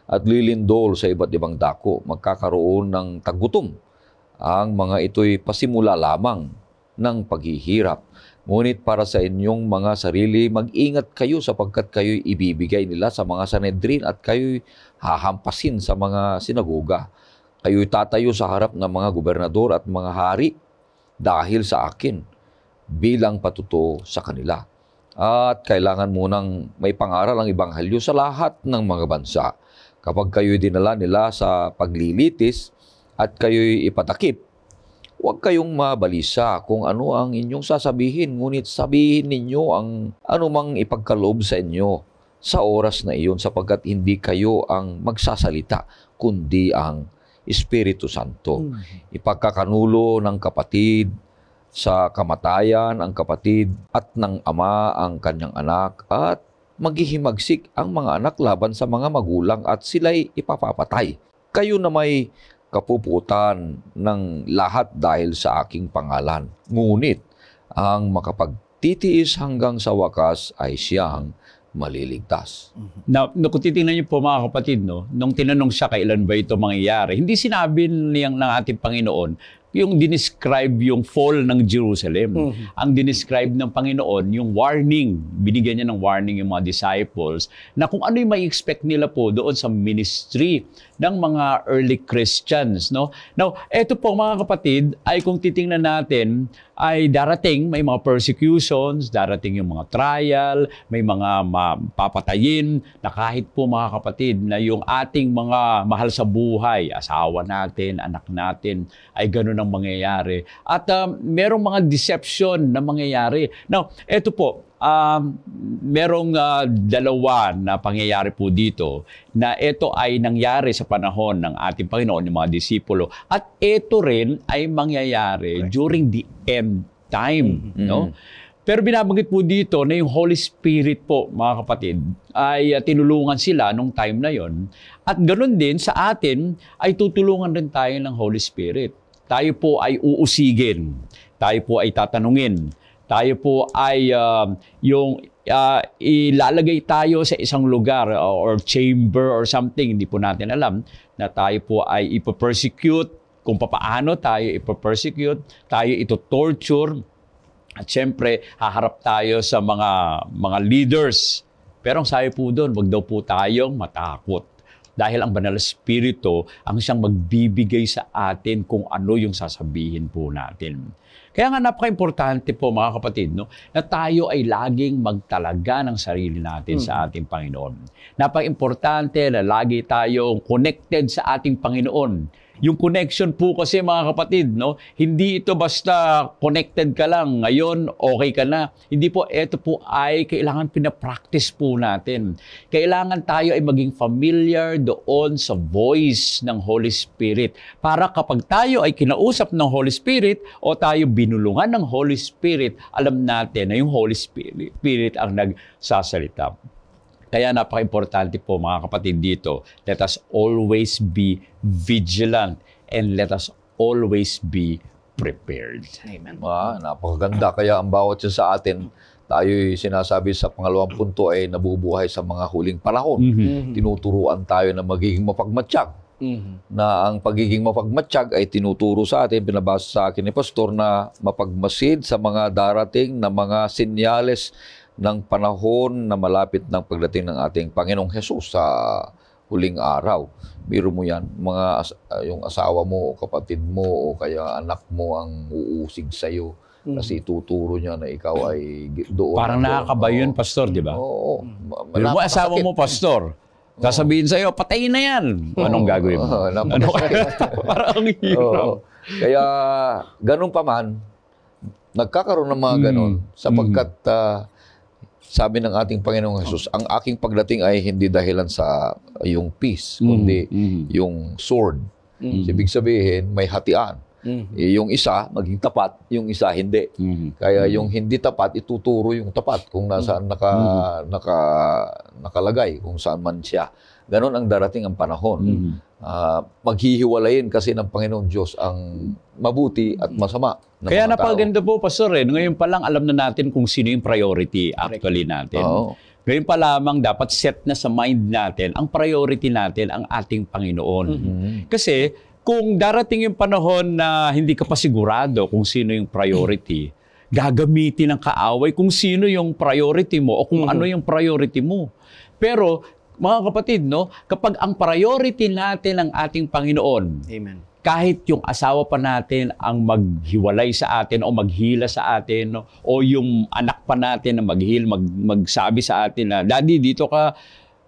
at lilindol sa iba't ibang dako. Magkakaroon ng tagutom. Ang mga ito'y pasimula lamang ng paghihirap. Ngunit para sa inyong mga sarili, mag-ingat kayo sapagkat kayo'y ibibigay nila sa mga sanedrin at kayo'y hahampasin sa mga sinagoga. Kayo'y tatayo sa harap ng mga gobernador at mga hari dahil sa akin bilang patuto sa kanila. At kailangan munang may pangaral ang Ebanghelyo sa lahat ng mga bansa. Kapag kayo'y dinala nila sa paglilitis at kayo'y ipatakip, huwag kayong mabalisa kung ano ang inyong sasabihin, ngunit sabihin ninyo ang anumang ipagkaloob sa inyo sa oras na iyon sapagkat hindi kayo ang magsasalita, kundi ang Espiritu Santo. Mm-hmm. Ipagkakanulo ng kapatid, sa kamatayan ang kapatid at ng ama ang kanyang anak at maghihimagsik ang mga anak laban sa mga magulang at sila'y ipapapatay. Kayo na may kapuputan ng lahat dahil sa aking pangalan. Ngunit ang makapagtitiis hanggang sa wakas ay siyang maliligtas. Mhm. Now, no, kung titingnan niyo po mga kapatid, no, nung tinanong siya kailan ba ito mangyayari, hindi sinabi niyang ng ating Panginoon yung dinescribe yung fall ng Jerusalem. Mm-hmm. Ang dinescribe ng Panginoon, yung warning, binigyan niya ng warning yung mga disciples na kung ano yung may expect nila po doon sa ministry ng mga early Christians. No? Now, eto po mga kapatid, ay kung titingnan natin, ay darating, may mga persecutions, darating yung mga trial, may mga mapapatayin, na kahit po mga kapatid, na yung ating mga mahal sa buhay, asawa natin, anak natin, ay ganun ang mangyayari. At um, merong mga deception na mangyayari. Now, eto po, um, merong uh, dalawa na pangyayari po dito na ito ay nangyari sa panahon ng ating Panginoon, ng mga disipulo. At ito rin ay mangyayari right. during the end time. Mm-hmm. mm-hmm. No? Pero binabanggit po dito na yung Holy Spirit po, mga kapatid, ay ah, tinulungan sila nung time na yon. At ganun din sa atin, ay tutulungan rin tayo ng Holy Spirit. Tayo po ay uusigin. Tayo po ay tatanungin tayo po ay uh, yung uh, ilalagay tayo sa isang lugar uh, or chamber or something, hindi po natin alam na tayo po ay ipopersecute kung papaano tayo ipopersecute, tayo ito torture at syempre haharap tayo sa mga mga leaders. Pero ang sayo po doon, wag daw po tayong matakot. Dahil ang banal spirito ang siyang magbibigay sa atin kung ano yung sasabihin po natin. Kaya nga napaka-importante po mga kapatid no, na tayo ay laging magtalaga ng sarili natin hmm. sa ating Panginoon. Napaka-importante na lagi tayong connected sa ating Panginoon yung connection po kasi mga kapatid, no? hindi ito basta connected ka lang, ngayon okay ka na. Hindi po, ito po ay kailangan pinapractice po natin. Kailangan tayo ay maging familiar doon sa voice ng Holy Spirit. Para kapag tayo ay kinausap ng Holy Spirit o tayo binulungan ng Holy Spirit, alam natin na yung Holy Spirit, Spirit ang nagsasalita. Kaya napaka-importante po mga kapatid dito, let us always be vigilant and let us always be prepared. Amen. Ah, napakaganda. Kaya ang bawat sa atin, tayo'y sinasabi sa pangalawang punto ay nabubuhay sa mga huling panahon. Mm-hmm. Tinuturuan tayo na magiging mapagmatsyag. Mm-hmm. Na ang pagiging mapagmatsyag ay tinuturo sa atin, binabasa sa akin ni Pastor, na mapagmasid sa mga darating na mga sinyales ng panahon na malapit ng pagdating ng ating Panginoong Hesus sa huling araw. Biro mo yan, mga as- ah, yung asawa mo o kapatid mo o kaya anak mo ang uusig sa iyo hmm. kasi tuturo niya na ikaw ay doon. Parang nakakaba yun, pastor, di ba? Oo. oo. mo asawa mo, pastor. Sasabihin sa iyo, patayin na yan. Anong gagawin mo? Oh, ano Parang hirap. Oh. Kaya, ganun pa man, nagkakaroon ng mga hmm. ganun sapagkat uh, sabi ng ating Panginoong Jesus, ang aking pagdating ay hindi dahilan sa yung peace, mm-hmm. kundi mm-hmm. yung sword. Mm-hmm. Ibig sabihin, may hatian. Mm-hmm. Eh, yung isa, maging tapat. Yung isa, hindi. Mm-hmm. Kaya mm-hmm. yung hindi tapat, ituturo yung tapat kung nasaan mm-hmm. naka, mm-hmm. naka, nakalagay, kung saan man siya. Ganon ang darating ang panahon. Mm-hmm uh, maghihiwalayin kasi ng Panginoong Diyos ang mabuti at masama. Ng Kaya napaganda po, Pastor, eh, ngayon pa lang alam na natin kung sino yung priority actually natin. Oo. Ngayon pa lamang dapat set na sa mind natin, ang priority natin, ang ating Panginoon. Mhm. Mm-hmm. Kasi kung darating yung panahon na hindi ka pa sigurado kung sino yung priority, gagamitin ng kaaway kung sino yung priority mo o kung mm-hmm. ano yung priority mo. Pero mga kapatid, no, kapag ang priority natin ang ating Panginoon, Amen. kahit yung asawa pa natin ang maghiwalay sa atin o maghila sa atin, no, o yung anak pa natin na maghil, mag, magsabi sa atin na, Daddy, dito ka,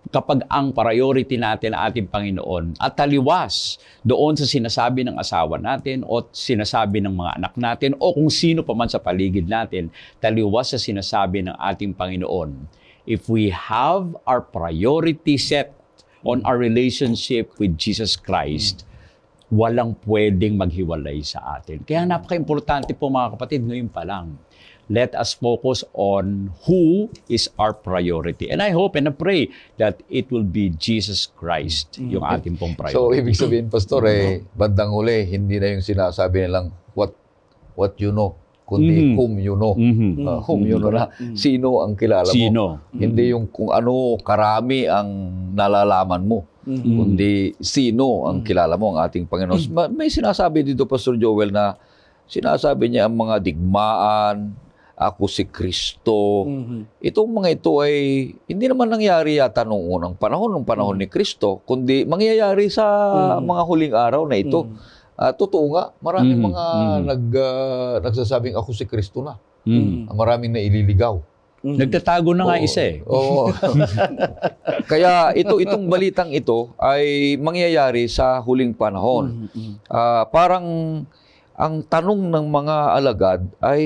kapag ang priority natin ang ating Panginoon at taliwas doon sa sinasabi ng asawa natin o sinasabi ng mga anak natin o kung sino pa man sa paligid natin, taliwas sa sinasabi ng ating Panginoon if we have our priority set on our relationship with Jesus Christ, walang pwedeng maghiwalay sa atin. Kaya napaka-importante po mga kapatid, ngayon pa lang. Let us focus on who is our priority. And I hope and I pray that it will be Jesus Christ yung mm-hmm. ating pong priority. So, ibig sabihin, Pastor, eh, mm-hmm. bandang uli, hindi na yung sinasabi nilang what, what you know, kundi mm whom you know. Mm-hmm. Uh, whom mm-hmm. Ah, mm-hmm. you know na mm-hmm. sino ang kilala sino? mo. Mm-hmm. Hindi yung kung ano karami ang nalalaman mo. Mm-hmm. Kundi sino ang mm-hmm. kilala mo ang ating Panginoon. Mm-hmm. May sinasabi dito Pastor Joel na sinasabi niya ang mga digmaan, ako si Kristo. Mm-hmm. Itong mga ito ay hindi naman nangyari yata noong unang panahon, noong panahon mm-hmm. ni Kristo, kundi mangyayari sa mm-hmm. mga huling araw na ito. Mm-hmm Uh, totoo nga, maraming mm-hmm. mga mm-hmm. nag, uh, nagsasabing ako si Kristo na. Mm-hmm. Ah, maraming ililigaw. Mm-hmm. Nagtatago na oo, nga isa eh. Oo. Kaya ito itong balitang ito ay mangyayari sa huling panahon. Mm-hmm. Uh, parang ang tanong ng mga alagad ay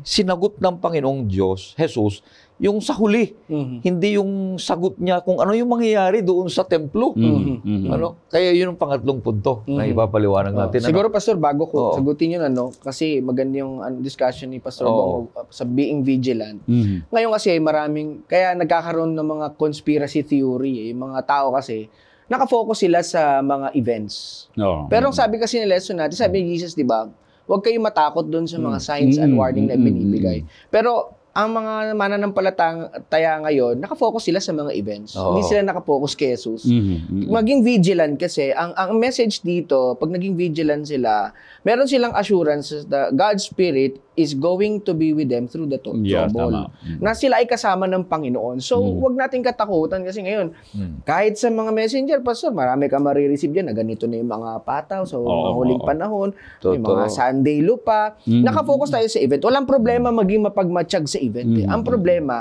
sinagot ng Panginoong Diyos, Jesus, yung sa huli, mm-hmm. hindi yung sagot niya kung ano yung mangyayari doon sa templo. Mm-hmm. mm-hmm. mm-hmm. Ano? Kaya yun yung pangatlong punto mm-hmm. na ipapaliwanag natin. Oh. Ano? Siguro Pastor bago ko oh. sagutin yun ano kasi maganda yung ano, discussion ni Pastor oh. Bong sa being vigilant. Mm-hmm. Ngayon kasi maraming kaya nagkakaroon ng mga conspiracy theory eh. yung mga tao kasi nakafocus sila sa mga events. Oh. Pero ang sabi kasi ni lesson natin, sabi ni Jesus, di ba, huwag kayong matakot doon sa mga mm-hmm. signs mm-hmm. and warning na ibinibigay. Pero ang mga mananampalataya ngayon, nakafocus sila sa mga events. Oo. Hindi sila nakafocus kay Jesus. Mm-hmm, mm-hmm. Maging vigilant kasi ang ang message dito, pag naging vigilant sila, meron silang assurance that God's spirit is going to be with them through the to- yeah, trouble. mm Na sila ay kasama ng Panginoon. So, mm-hmm. wag nating katakutan kasi ngayon, mm kahit sa mga messenger, Pastor, marami ka marireceive dyan na ganito na yung mga pataw. So, oh, huling oh, panahon, Totoo. yung mga Sunday lupa. Mm-hmm. Nakafocus tayo sa event. Walang problema maging mapagmatsyag sa event. mm Eh. Ang mm. problema,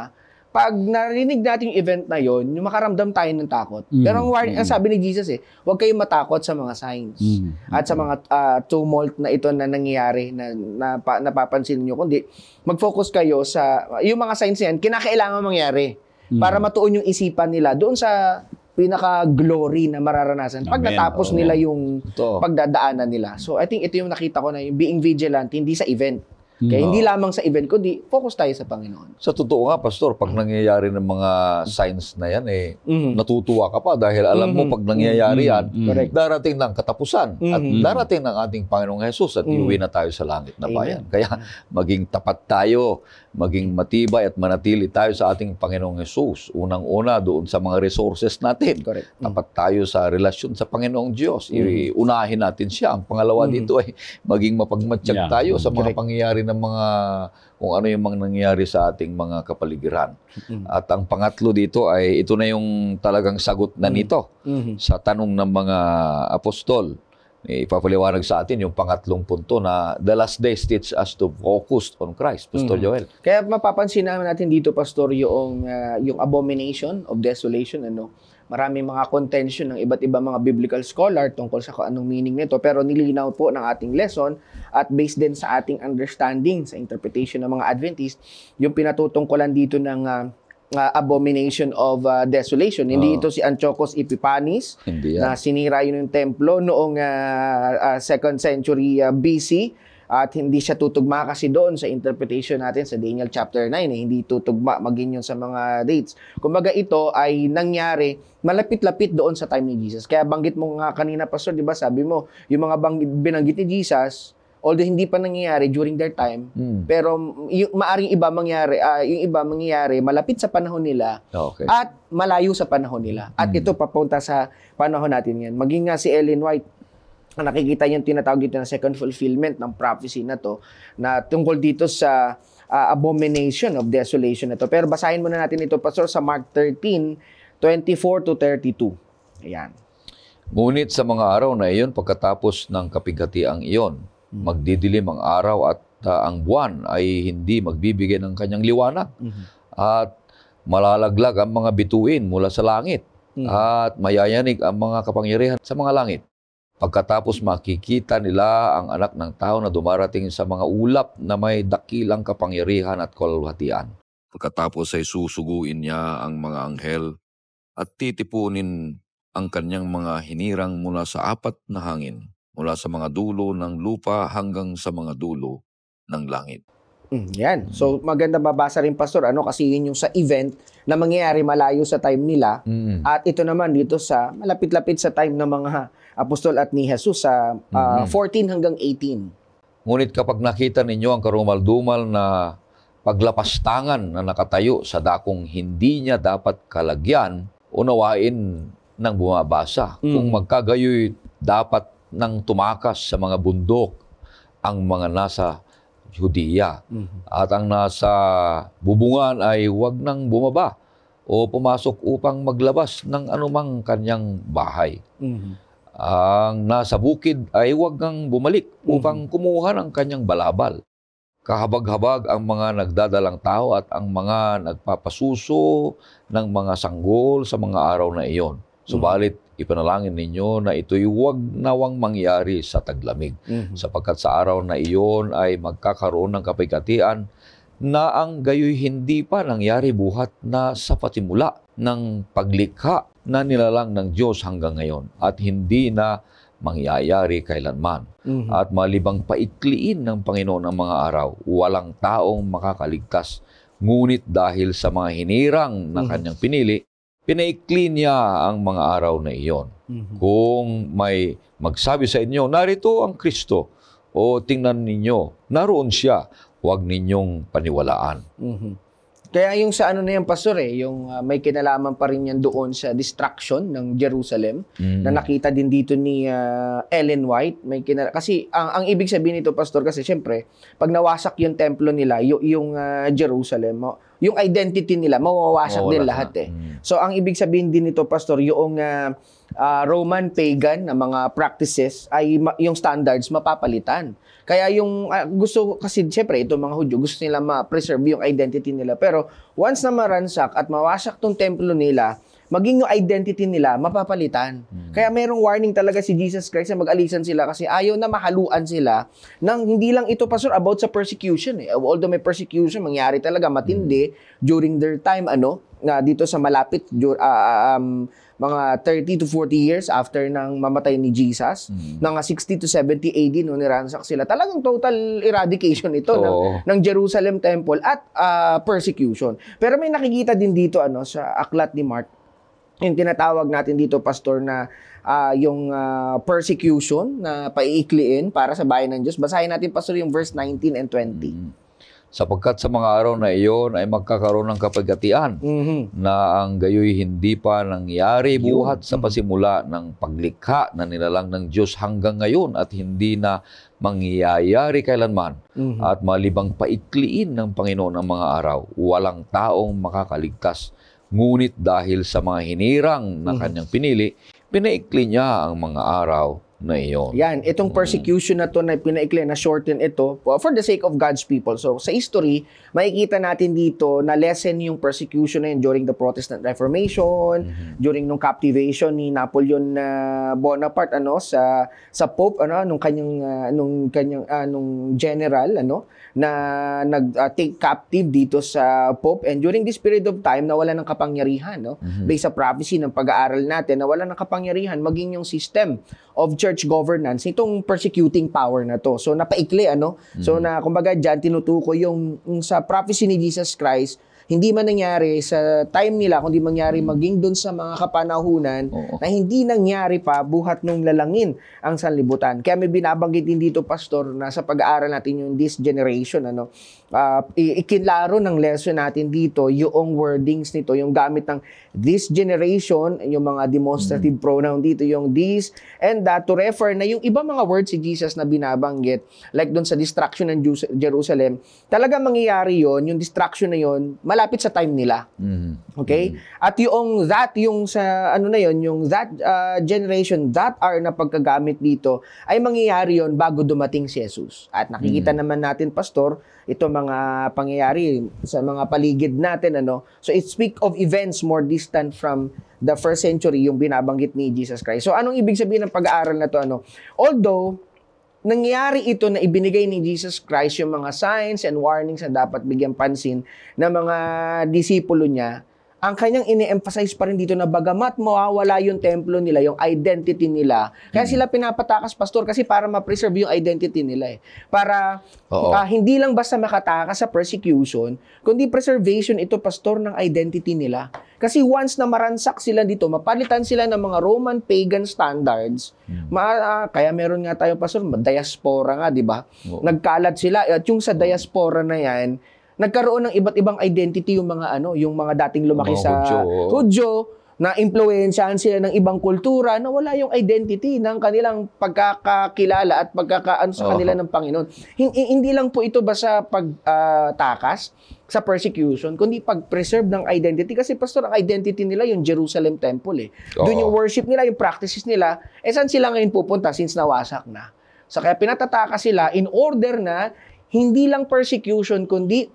pag narinig natin yung event na yon, yung makaramdam tayo ng takot. Mm. Pero ang, warning, mm. ang sabi ni Jesus eh, huwag kayong matakot sa mga signs mm. mm. at sa mga uh, tumult na ito na nangyayari na, na pa, napapansin niyo kundi mag-focus kayo sa yung mga signs yan, kinakailangan mangyari mm. para matuon yung isipan nila doon sa pinaka-glory na mararanasan pag natapos nila yung pagdadaanan nila. So I think ito yung nakita ko na yung being vigilant hindi sa event kaya hindi hmm. lamang sa event kundi focus tayo sa Panginoon. Sa totoo nga, Pastor, pag nangyayari ng mga signs na yan, eh, mm-hmm. natutuwa ka pa dahil alam mm-hmm. mo mhm. pag nangyayari mhm. yan, mm-hmm. darating ng katapusan mm-hmm. at mhm. darating ng ating Panginoong Hesus at mm-hmm. iuwi na tayo sa langit na bayan. Amen. Kaya maging tapat tayo maging matibay at manatili tayo sa ating Panginoong Yesus. Unang-una doon sa mga resources natin. Correct. Mm. Tapat tayo sa relasyon sa Panginoong Diyos. mm Iunahin natin siya. Ang pangalawa mm dito ay maging mapagmatsyag yeah. tayo sa mga Correct. pangyayari ng mga kung ano yung mga nangyayari sa ating mga kapaligiran. mm At ang pangatlo dito ay ito na yung talagang sagot na nito mm sa tanong ng mga apostol ipapaliwanag sa atin yung pangatlong punto na the last day teach us to focus on Christ, Pastor mm-hmm. Joel. Kaya mapapansin naman natin dito, Pastor, yung, uh, yung abomination of desolation, ano, maraming mga contention ng iba't ibang mga biblical scholar tungkol sa anong meaning nito. Pero nilinaw po ng ating lesson at based din sa ating understanding, sa interpretation ng mga Adventist, yung pinatutungkulan dito ng uh, uh, abomination of uh, desolation. Oh. Hindi ito si Antiochus Epiphanes Hindi yan. na sinira yun yung templo noong uh, ah, uh, ah, 2nd century uh, BC at hindi siya tutugma kasi doon sa interpretation natin sa Daniel chapter 9 eh, hindi tutugma maging yun sa mga dates. Kumbaga ito ay nangyari malapit-lapit doon sa time ni Jesus. Kaya banggit mo nga kanina pastor, 'di ba? Sabi mo, yung mga banggit, binanggit ni Jesus, although hindi pa nangyayari during their time, mm. pero yung, maaring iba mangyari, uh, yung iba mangyayari malapit sa panahon nila okay. at malayo sa panahon nila. At mm. ito papunta sa panahon natin yan. Maging nga si Ellen White, ang nakikita niyo tinatawag dito na second fulfillment ng prophecy na to, na tungkol dito sa uh, abomination of desolation na to. Pero basahin muna natin ito, Pastor, sa Mark 13, 24 to 32. Ayan. Ngunit sa mga araw na iyon, pagkatapos ng kapighatiang iyon, Mm-hmm. Magdidilim ang araw at uh, ang buwan ay hindi magbibigay ng kanyang liwanag. Mm-hmm. At malalaglag ang mga bituin mula sa langit. Mm-hmm. At mayayanig ang mga kapangyarihan sa mga langit. Pagkatapos makikita nila ang anak ng tao na dumarating sa mga ulap na may dakilang kapangyarihan at kalwatian. Pagkatapos ay susuguin niya ang mga anghel at titipunin ang kanyang mga hinirang mula sa apat na hangin mula sa mga dulo ng lupa hanggang sa mga dulo ng langit. Mm, yan. Mm. So maganda mabasa rin pastor ano kasi yun yung sa event na mangyayari malayo sa time nila mm. at ito naman dito sa malapit-lapit sa time ng mga apostol at ni Jesus sa uh, mm 14 hanggang 18. Ngunit kapag nakita ninyo ang karumaldumal na paglapastangan na nakatayo sa dakong hindi niya dapat kalagyan, unawain ng bumabasa. Mm. Kung magkagayoy dapat nang tumakas sa mga bundok ang mga nasa Judea. Mm-hmm. At ang nasa bubungan ay huwag nang bumaba o pumasok upang maglabas ng anumang kanyang bahay. Mm-hmm. Ang nasa bukid ay huwag nang bumalik mm-hmm. upang mm-hmm. kumuha ng kanyang balabal. Kahabag-habag ang mga nagdadalang tao at ang mga nagpapasuso ng mga sanggol sa mga araw na iyon. Mm-hmm. Subalit, mm-hmm Ipanalangin ninyo na ito'y huwag nawang mangyari sa taglamig, mm-hmm. sapagkat sa araw na iyon ay magkakaroon ng kapigatian na ang gayoy hindi pa nangyari buhat na sa patimula ng paglikha na nilalang ng Diyos hanggang ngayon at hindi na mangyayari kailanman. Mm-hmm. At malibang paikliin ng Panginoon ang mga araw, walang taong makakaligtas. Ngunit dahil sa mga hinirang na mm kanyang pinili, Pinaikli niya ang mga araw na iyon. Mm-hmm. Kung may magsabi sa inyo, narito ang Kristo, o tingnan ninyo, naroon siya, huwag ninyong paniwalaan. Mm-hmm. Kaya yung sa ano na yan, Pastor, eh, yung uh, may kinalaman pa rin yan doon sa destruction ng Jerusalem mm. na nakita din dito ni uh, Ellen White. May kinala- kasi ang, ang ibig sabihin nito, Pastor, kasi syempre, pag nawasak yung templo nila, yung, yung uh, ah, Jerusalem, yung identity nila, mawawasak Mawala din lahat na. eh. Mm. So, ang ibig sabihin din nito, Pastor, yung uh, uh, Roman pagan na mga practices ay ma- yung standards mapapalitan. Kaya yung uh, gusto kasi syempre itong mga Hudyo gusto nila ma-preserve yung identity nila. Pero once na maransak at mawasak tong templo nila, maging yung identity nila mapapalitan. Mm-hmm. Kaya merong warning talaga si Jesus Christ na mag-alisan sila kasi ayaw na mahaluan sila ng hindi lang ito pastor about sa persecution eh. Although may persecution mangyari talaga matindi mm-hmm. during their time ano na dito sa malapit uh, um, mga 30 to 40 years after nang mamatay ni Jesus, mm. ng 60 to 70 AD no niransak sila. Talagang total eradication ito oh. ng, ng Jerusalem Temple at uh, persecution. Pero may nakikita din dito ano sa aklat ni Mark yung tinatawag natin dito pastor na uh, yung uh, persecution na paiikliin para sa bayan ng Diyos. Basahin natin pastor yung verse 19 and 20. Mm sapagkat sa mga araw na iyon ay magkakaroon ng kapagatian mm-hmm. na ang gayoy hindi pa nangyari buhat sa mhm. pasimula ng paglikha na nilalang ng Diyos hanggang ngayon at hindi na mangyayari kailanman mm-hmm. at malibang paikliin ng Panginoon ang mga araw. Walang taong makakaligtas. Ngunit dahil sa mga hinirang na mm kanyang pinili, pinaikli niya ang mga araw na iyon. Yan, itong mm. persecution na to na pinaikli, na shorten ito for the sake of God's people. So sa history, makikita natin dito na lessen yung persecution na yun during the Protestant Reformation, mm-hmm. during nung captivation ni Napoleon uh, Bonaparte ano sa sa Pope ano nung kanyang uh, nung kanyang uh, nung general ano na nag-take uh, captive dito sa Pope. And during this period of time, nawala ng kapangyarihan. No? Mm-hmm. Based sa prophecy ng pag-aaral natin, nawala ng kapangyarihan maging yung system of church governance, itong persecuting power na to. So napaikli, ano? Mm-hmm. So mhm. na, kumbaga diyan tinutukoy yung, yung sa prophecy ni Jesus Christ, hindi man nangyari sa time nila, kundi mangyari hmm. maging doon sa mga kapanahunan Oo. na hindi nangyari pa buhat nung lalangin ang sanlibutan. Kaya may binabanggit din dito, Pastor, na sa pag-aaral natin yung this generation, ano, uh, ikinlaro ng lesson natin dito yung wordings nito, yung gamit ng this generation, yung mga demonstrative mm. pronoun dito, yung this and that to refer na yung iba mga words si Jesus na binabanggit, like doon sa distraction ng Jerusalem, talaga mangyayari yon yung distraction na yon malapit sa time nila. Mm-hmm. Okay? Mm-hmm. At yung that, yung sa ano na yon yung that uh, generation, that are na pagkagamit dito, ay mangyayari yon bago dumating si Jesus. At nakikita mm-hmm. naman natin, Pastor, ito mga pangyayari sa mga paligid natin. ano So it speak of events more distant from the first century, yung binabanggit ni Jesus Christ. So anong ibig sabihin ng pag-aaral na to? Ano? Although, nangyari ito na ibinigay ni Jesus Christ yung mga signs and warnings na dapat bigyan pansin ng mga disipulo niya ang kanyang ini-emphasize pa rin dito na bagamat mawawala yung templo nila, yung identity nila, kaya mm. sila pinapatakas, pastor, kasi para ma-preserve yung identity nila eh. Para uh, hindi lang basta makatakas sa persecution, kundi preservation ito, pastor, ng identity nila. Kasi once na maransak sila dito, mapalitan sila ng mga Roman pagan standards, hmm. ma- uh, kaya meron nga tayo, pastor, diaspora nga, di ba? Nagkalat sila. At yung sa diaspora na yan, nagkaroon ng iba't ibang identity yung mga ano, yung mga dating lumaki mga sa Hudyo. na impluwensyahan sila ng ibang kultura na wala yung identity ng kanilang pagkakakilala at pagkakaan sa kanila uh-huh. ng Panginoon. Hindi, hindi lang po ito basta pagtakas ah, uh, sa persecution, kundi pag-preserve ng identity. Kasi pastor, ang identity nila yung Jerusalem Temple eh. Uh-huh. Doon yung worship nila, yung practices nila. Eh saan sila ngayon pupunta since nawasak na? So kaya pinatataka sila in order na hindi lang persecution, kundi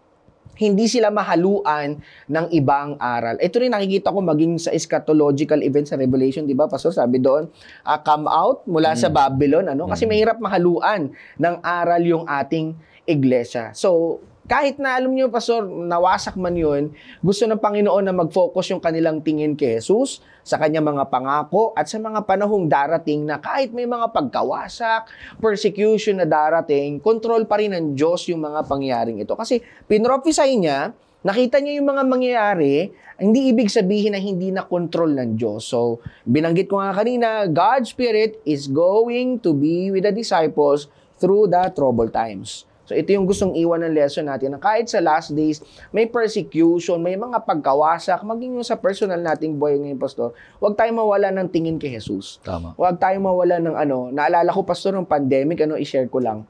hindi sila mahaluan ng ibang aral. Ito rin nakikita ko maging sa eschatological event sa Revelation, di ba, Pastor? Sabi doon, uh, come out mula mm. sa Babylon, ano? Kasi mm. mahirap mahaluan ng aral yung ating iglesia. So, kahit na alam niyo pastor nawasak man 'yon, gusto ng Panginoon na mag-focus yung kanilang tingin kay Jesus sa kanyang mga pangako at sa mga panahong darating na kahit may mga pagkawasak, persecution na darating, control pa rin ng Diyos yung mga pangyaring ito. Kasi pinrophesy niya, nakita niya yung mga mangyayari, hindi ibig sabihin na hindi na control ng Diyos. So, binanggit ko nga kanina, God's Spirit is going to be with the disciples through the troubled times. So ito yung gustong iwan ng lesson natin na kahit sa last days, may persecution, may mga pagkawasak, maging yung sa personal nating buhay ngayon, Pastor, huwag tayong mawala ng tingin kay Jesus. Tama. Huwag tayong mawala ng ano, naalala ko, Pastor, ng pandemic, ano, i-share ko lang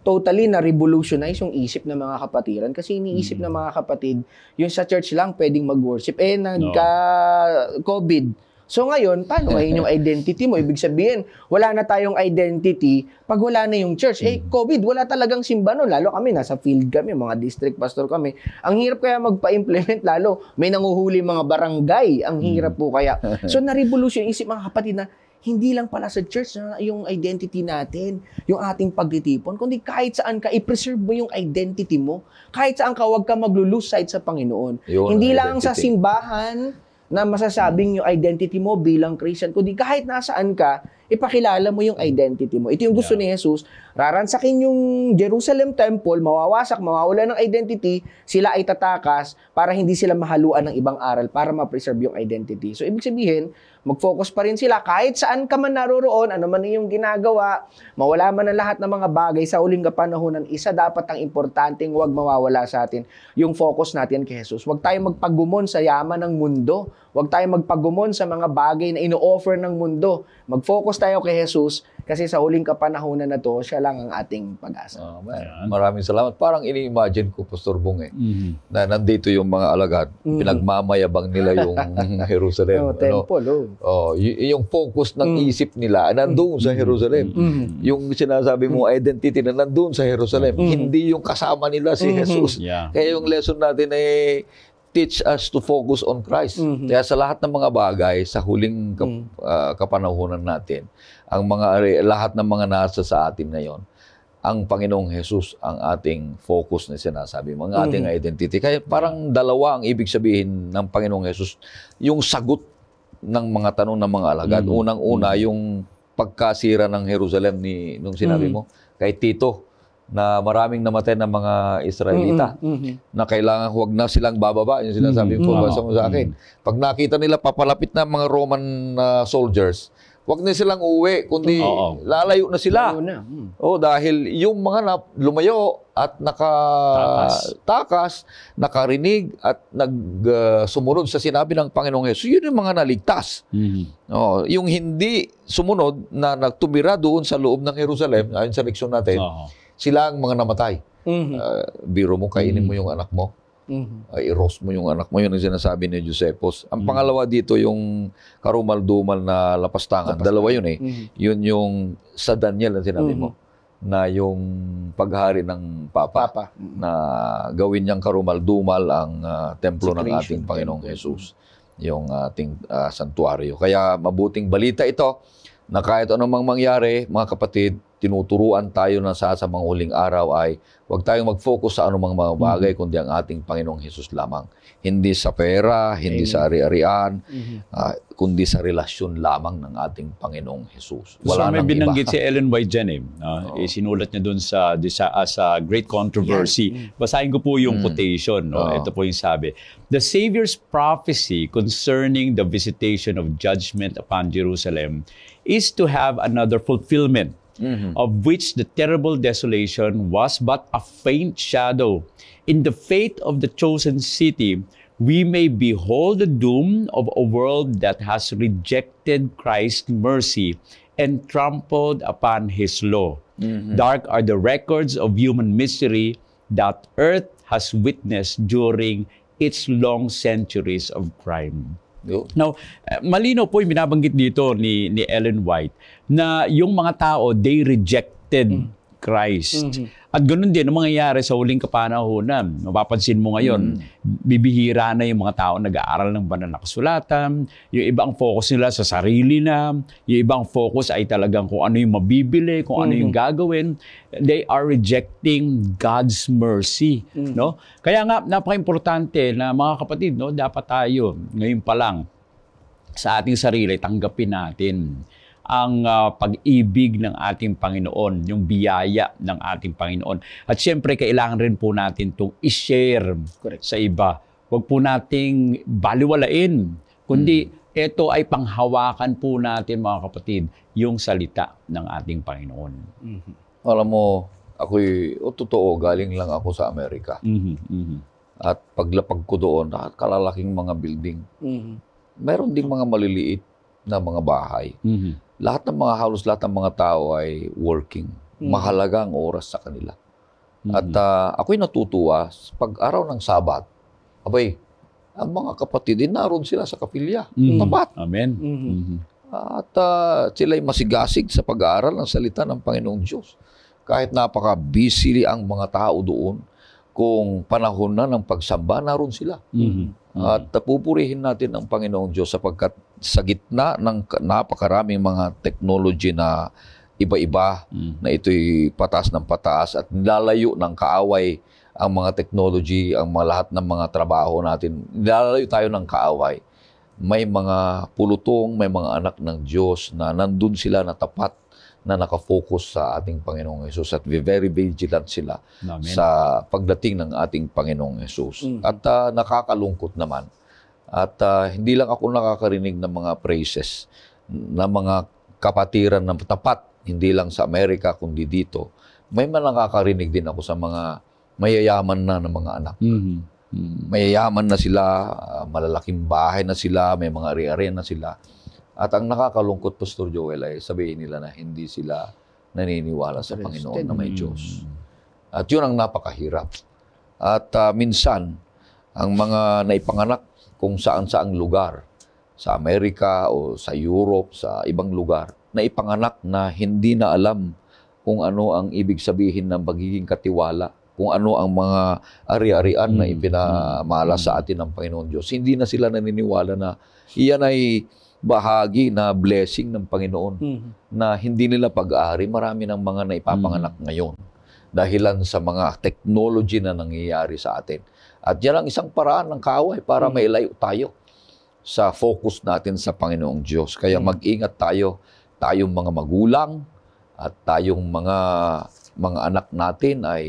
totally na-revolutionize yung isip ng mga kapatiran kasi iniisip mm. ng mga kapatid yung sa church lang pwedeng mag-worship eh nagka-COVID no. So ngayon, paano ay eh, inyong identity mo? Ibig sabihin, wala na tayong identity pag wala na yung church. Eh, hmm. COVID, wala talagang simba nun. Lalo kami, nasa field kami, mga district pastor kami. Ang hirap kaya magpa-implement lalo. May nanguhuli mga barangay. Ang hmm. hirap po kaya. So na-revolution isip mga kapatid na hindi lang pala sa church na yung identity natin, yung ating pagtitipon, kundi kahit saan ka, i-preserve mo yung identity mo. Kahit saan ka, huwag ka mag-lose sight sa Panginoon. Yun, hindi lang identity. sa simbahan, na masasabing yung identity mo bilang Christian, kundi kahit nasaan ka, ipakilala mo yung identity mo. Ito yung gusto yeah. ni Jesus, raransakin yung Jerusalem temple, mawawasak, mawawala ng identity, sila ay tatakas para hindi sila mahaluan ng ibang aral, para ma-preserve yung identity. So, ibig sabihin, mag-focus pa rin sila kahit saan ka man naroroon, ano man yung ginagawa, mawala man ang lahat ng mga bagay sa uling kapanahonan, isa dapat ang importanteng huwag mawawala sa atin yung focus natin kay Jesus. Huwag tayong magpagumon sa yaman ng mundo. Huwag tayong magpagumon sa mga bagay na ino-offer ng mundo. Mag-focus tayo kay Jesus kasi sa huling kapanahonan na to, siya lang ang ating pag-asa. Oh, Maraming salamat. Parang ini-imagine ko, Pastor Bong, eh, mm-hmm. na nandito yung mga alagad, mm-hmm. pinagmamayabang nila yung oh, Jerusalem. oh, temple, ano? oh. oh y- yung focus ng mm-hmm. isip nila, nandun mm-hmm. sa Jerusalem. Mm-hmm. Yung sinasabi mo, mm-hmm. identity na nandun sa Jerusalem. Mm-hmm. Hindi yung kasama nila si mm-hmm. Jesus. Yeah. Kaya yung lesson natin ay teach us to focus on Christ. Mm-hmm. Kaya sa lahat ng mga bagay, sa huling kap- mm-hmm. uh, ah, kapanahonan natin, ang mga lahat ng mga nasa sa atin ngayon, ang Panginoong Hesus ang ating focus na sinasabi mo, mm-hmm. ating mm identity. Kaya parang dalawa ang ibig sabihin ng Panginoong Hesus, yung sagot ng mga tanong ng mga alagad. mm Unang-una, mm-hmm. yung pagkasira ng Jerusalem ni nung sinabi mm mo kay Tito na maraming namatay ng mga Israelita mm-hmm. na kailangan huwag na silang bababa yung sinasabi mm-hmm. po mm-hmm. sa akin. Pag nakita nila papalapit na mga Roman uh, soldiers, Huwag na silang uuwi, kundi Oo. lalayo na sila. Lalo na. Hmm. Oh, dahil yung mga na, lumayo at nakatakas, nakarinig at nagsumunod ah, uh, sa sinabi ng Panginoong Yesus, yun yung mga naligtas. Mm-hmm. Oh, yung hindi sumunod na nagtumira doon sa loob ng Jerusalem, ayon sa leksyon natin, Oo. sila ang mga namatay. Mm-hmm. Uh, biro mo, kainin mm mo mm-hmm. yung anak mo. Mm-hmm. Ay, i-roast mo yung anak mo. Yun ang sinasabi ni Josepos. Ang mm-hmm. pangalawa dito, yung karumal-dumal na lapastangan. lapastangan. Dalawa yun eh. Mm-hmm. Yun yung sa Daniel ang sinabi mm-hmm. mo na yung paghari ng Papa, Papa. na gawin niyang karumal-dumal ang uh, templo ng ating Panginoong Jesus, yung ating uh, ah, santuaryo. Kaya mabuting balita ito na kahit anong mangyari, mga kapatid, tinuturuan tayo na sa sa mga huling araw ay huwag tayong mag-focus sa anumang mga mm-hmm. bagay, kundi ang ating Panginoong Hesus lamang. Hindi sa pera, hindi Amen. sa ari-arian, mm-hmm. uh, kundi sa relasyon lamang ng ating Panginoong Hesus. Wala so, may binanggit iba. si Ellen White dyan eh. Uh, oh. Isinulat niya doon sa, sa, uh, sa Great Controversy. Yeah. Mm. Basahin ko po yung mm. quotation. No? Oh. Ito po yung sabi. The Savior's prophecy concerning the visitation of judgment upon Jerusalem is to have another fulfillment, mm-hmm. of which the terrible desolation was but a faint shadow. In the fate of the chosen city, we may behold the doom of a world that has rejected Christ's mercy and trampled upon his law. Mm-hmm. Dark are the records of human misery that earth has witnessed during its long centuries of crime. No. Now, eh, malino po yung binabanggit dito ni, ni Ellen White na yung mga tao, they rejected mm. Christ. Mm-hmm. At ganoon din ang mangyayari sa huling kapanahonan. Mapapansin mo ngayon, mm. bibihira na yung mga tao nag-aaral ng banal na kasulatan, yung ibang focus nila sa sarili na, yung ibang focus ay talagang kung ano yung mabibili, kung mm. ano yung hmm. gagawin. They are rejecting God's mercy, mm. no? Kaya nga napakaimportante na mga kapatid, no, dapat tayo ngayon pa lang sa ating sarili tanggapin natin ang uh, pag-ibig ng ating Panginoon, yung biyaya ng ating Panginoon. At siyempre, kailangan rin po natin itong i-share Correct. sa iba. Huwag po nating baliwalain, kundi hmm. ito ay panghawakan po natin mga kapatid, yung salita ng ating Panginoon. Mm-hmm. Alam mo, ako'y, o oh, totoo, galing lang ako sa Amerika. mm Mm-hmm. At paglapag ko doon, kalalaking mga building. Mm-hmm. Meron ding mga maliliit na mga bahay. Mm-hmm lahat ng mga halos lahat ng mga tao ay working. Mm-hmm. Mahalaga ang oras sa kanila. Mm-hmm. At uh, ako'y natutuwa, pag araw ng Sabat, abay, ang mga kapatid, eh, naroon sila sa kapilya. Mm-hmm. Tapat. Amen. Mm-hmm. mm-hmm. At uh, sila'y masigasig sa pag-aaral ng salita ng Panginoong Diyos. Kahit napaka-busy ang mga tao doon, kung panahon na ng pagsamba, naroon sila. Mm-hmm. At pupurihin natin ang Panginoong Diyos sapagkat sa gitna ng napakaraming mga technology na iba-iba mm. na ito'y pataas ng pataas at nilalayo ng kaaway ang mga technology, ang mga lahat ng mga trabaho natin. Nilalayo tayo ng kaaway. May mga pulutong, may mga anak ng Diyos na nandun sila na tapat na nakafocus sa ating Panginoong Yesus at very vigilant sila Amen. sa pagdating ng ating Panginoong Yesus. Mm-hmm. At uh, nakakalungkot naman. At uh, hindi lang ako nakakarinig ng mga praises ng mga kapatiran ng tapat, hindi lang sa Amerika kundi dito. May nakakarinig din ako sa mga mayayaman na ng mga anak. Mm-hmm. mm-hmm. Mayayaman na sila, ah, malalaking bahay na sila, may mga ari-ari na sila. At ang nakakalungkot, Pastor Joel, ay sabihin nila na hindi sila naniniwala sa Panginoon na may Diyos. Hmm. At yun ang napakahirap. At uh, minsan, ang mga naipanganak kung saan saang lugar, sa Amerika o sa Europe, sa ibang lugar, naipanganak na hindi na alam kung ano ang ibig sabihin ng pagiging katiwala, kung ano ang mga ari-arian na hmm. ipinamala sa hmm. atin ng Panginoon Diyos. Hindi na sila naniniwala na iyan ay bahagi na blessing ng Panginoon mm-hmm. na hindi nila pag-aari. Marami ng mga naipapanganak mm-hmm. ngayon dahilan sa mga technology na nangyayari sa atin. At yan ang isang paraan ng kaway para mm-hmm. mailayo tayo sa focus natin sa Panginoong Diyos. Kaya mm-hmm. mag-ingat tayo, tayong mga magulang at tayong mga mga anak natin ay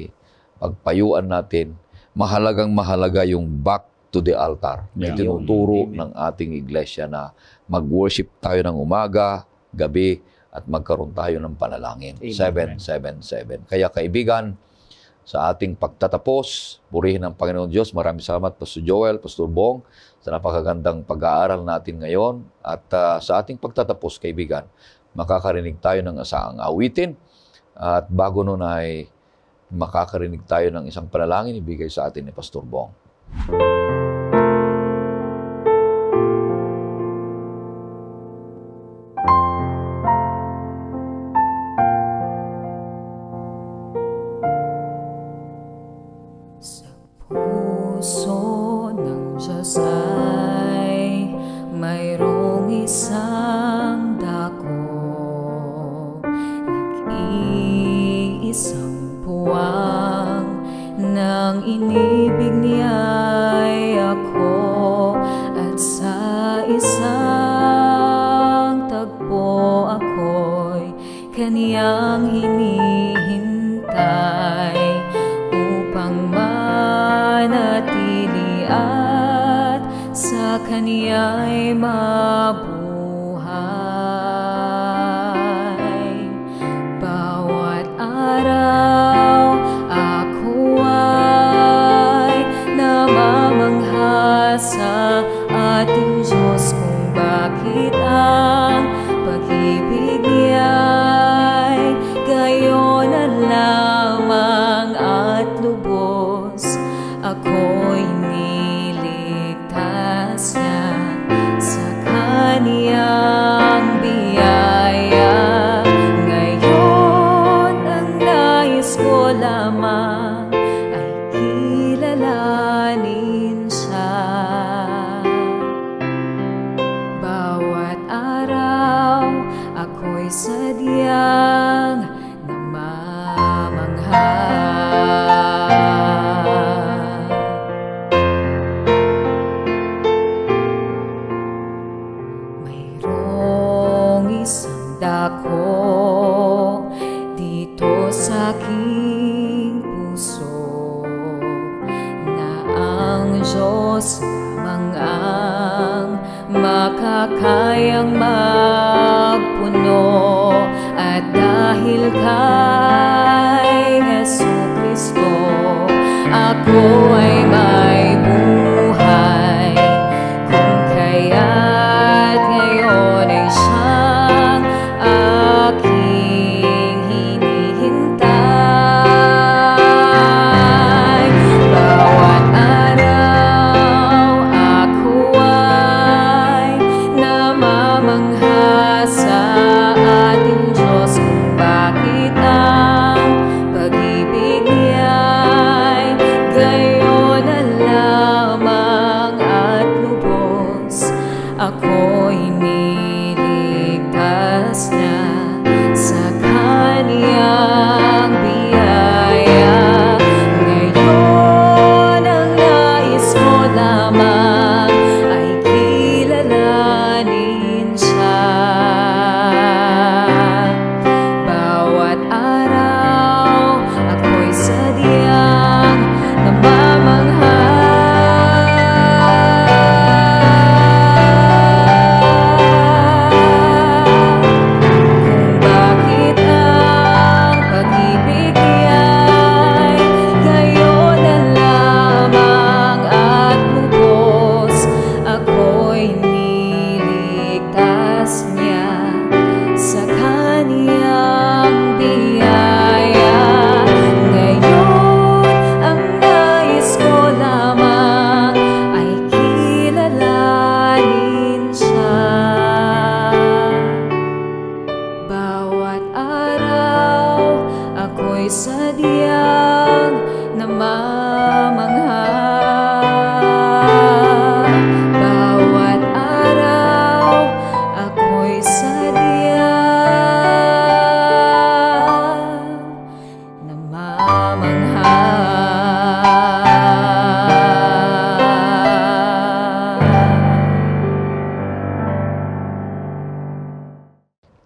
pagpayuan natin, mahalagang mahalaga yung back to the altar yeah. tinuturo Amen. ng ating iglesia na mag-worship tayo ng umaga, gabi, at magkaroon tayo ng panalangin. 777. Kaya kaibigan, sa ating pagtatapos, purihin ang Panginoon Diyos. Maraming salamat, Pastor Joel, Pastor Bong, sa napakagandang pag-aaral natin ngayon. At uh, sa ating pagtatapos, kaibigan, makakarinig tayo ng asaang awitin. At bago nun ay makakarinig tayo ng isang panalangin ibigay sa atin ni Pastor Bong. Music kaniyang hinihintay upang manatili at sa kaniya'y mabuhay.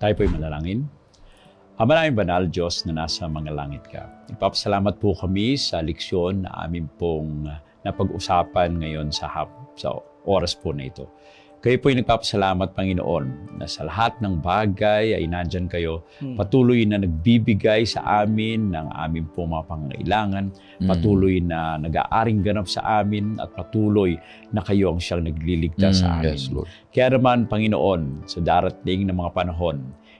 Tayo po'y manalangin. Ang maraming banal, Diyos, na nasa mga langit ka. Ipapasalamat po kami sa leksyon na aming pong napag-usapan ngayon sa, hap, sa oras po na ito. Kayo po'y nagpapasalamat, Panginoon, na sa lahat ng bagay ay nandyan kayo. Mm. Patuloy na nagbibigay sa amin ng aming po mga pangangailangan. Mm. Patuloy na nag-aaring ganap sa amin at patuloy na kayo ang siyang nagliligtas mm. sa hmm. amin. Yes, Lord. Kaya naman, Panginoon, sa darating ng mga panahon,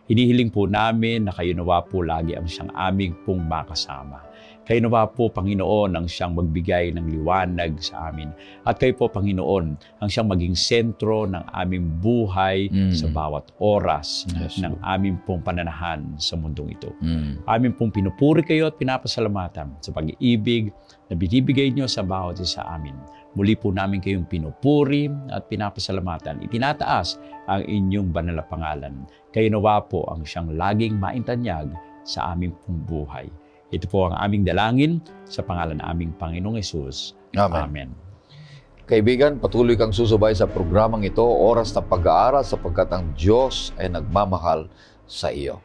hinihiling po namin na kayo nawa po lagi ang siyang aming pong makasama. Kayo nawa po, Panginoon, ang siyang magbigay ng liwanag sa amin. At kayo po, Panginoon, ang siyang maging sentro ng aming buhay mm. sa bawat oras yes, ng aming pong pananahan sa mundong ito. Mm. Amin pong pinupuri kayo at pinapasalamatan sa pag-ibig na binibigay niyo sa bawat isa amin. Muli po namin kayong pinupuri at pinapasalamatan. Itinataas ang inyong banal na pangalan. Kayo nawa po ang siyang laging maintanyag sa aming pong buhay. Ito po ang aming dalangin sa pangalan ng aming Panginoong Yesus. Amen. Amen. Kaibigan, patuloy kang susubay sa programang ito, oras ng pag-aaral sapagkat ang Diyos ay nagmamahal sa iyo.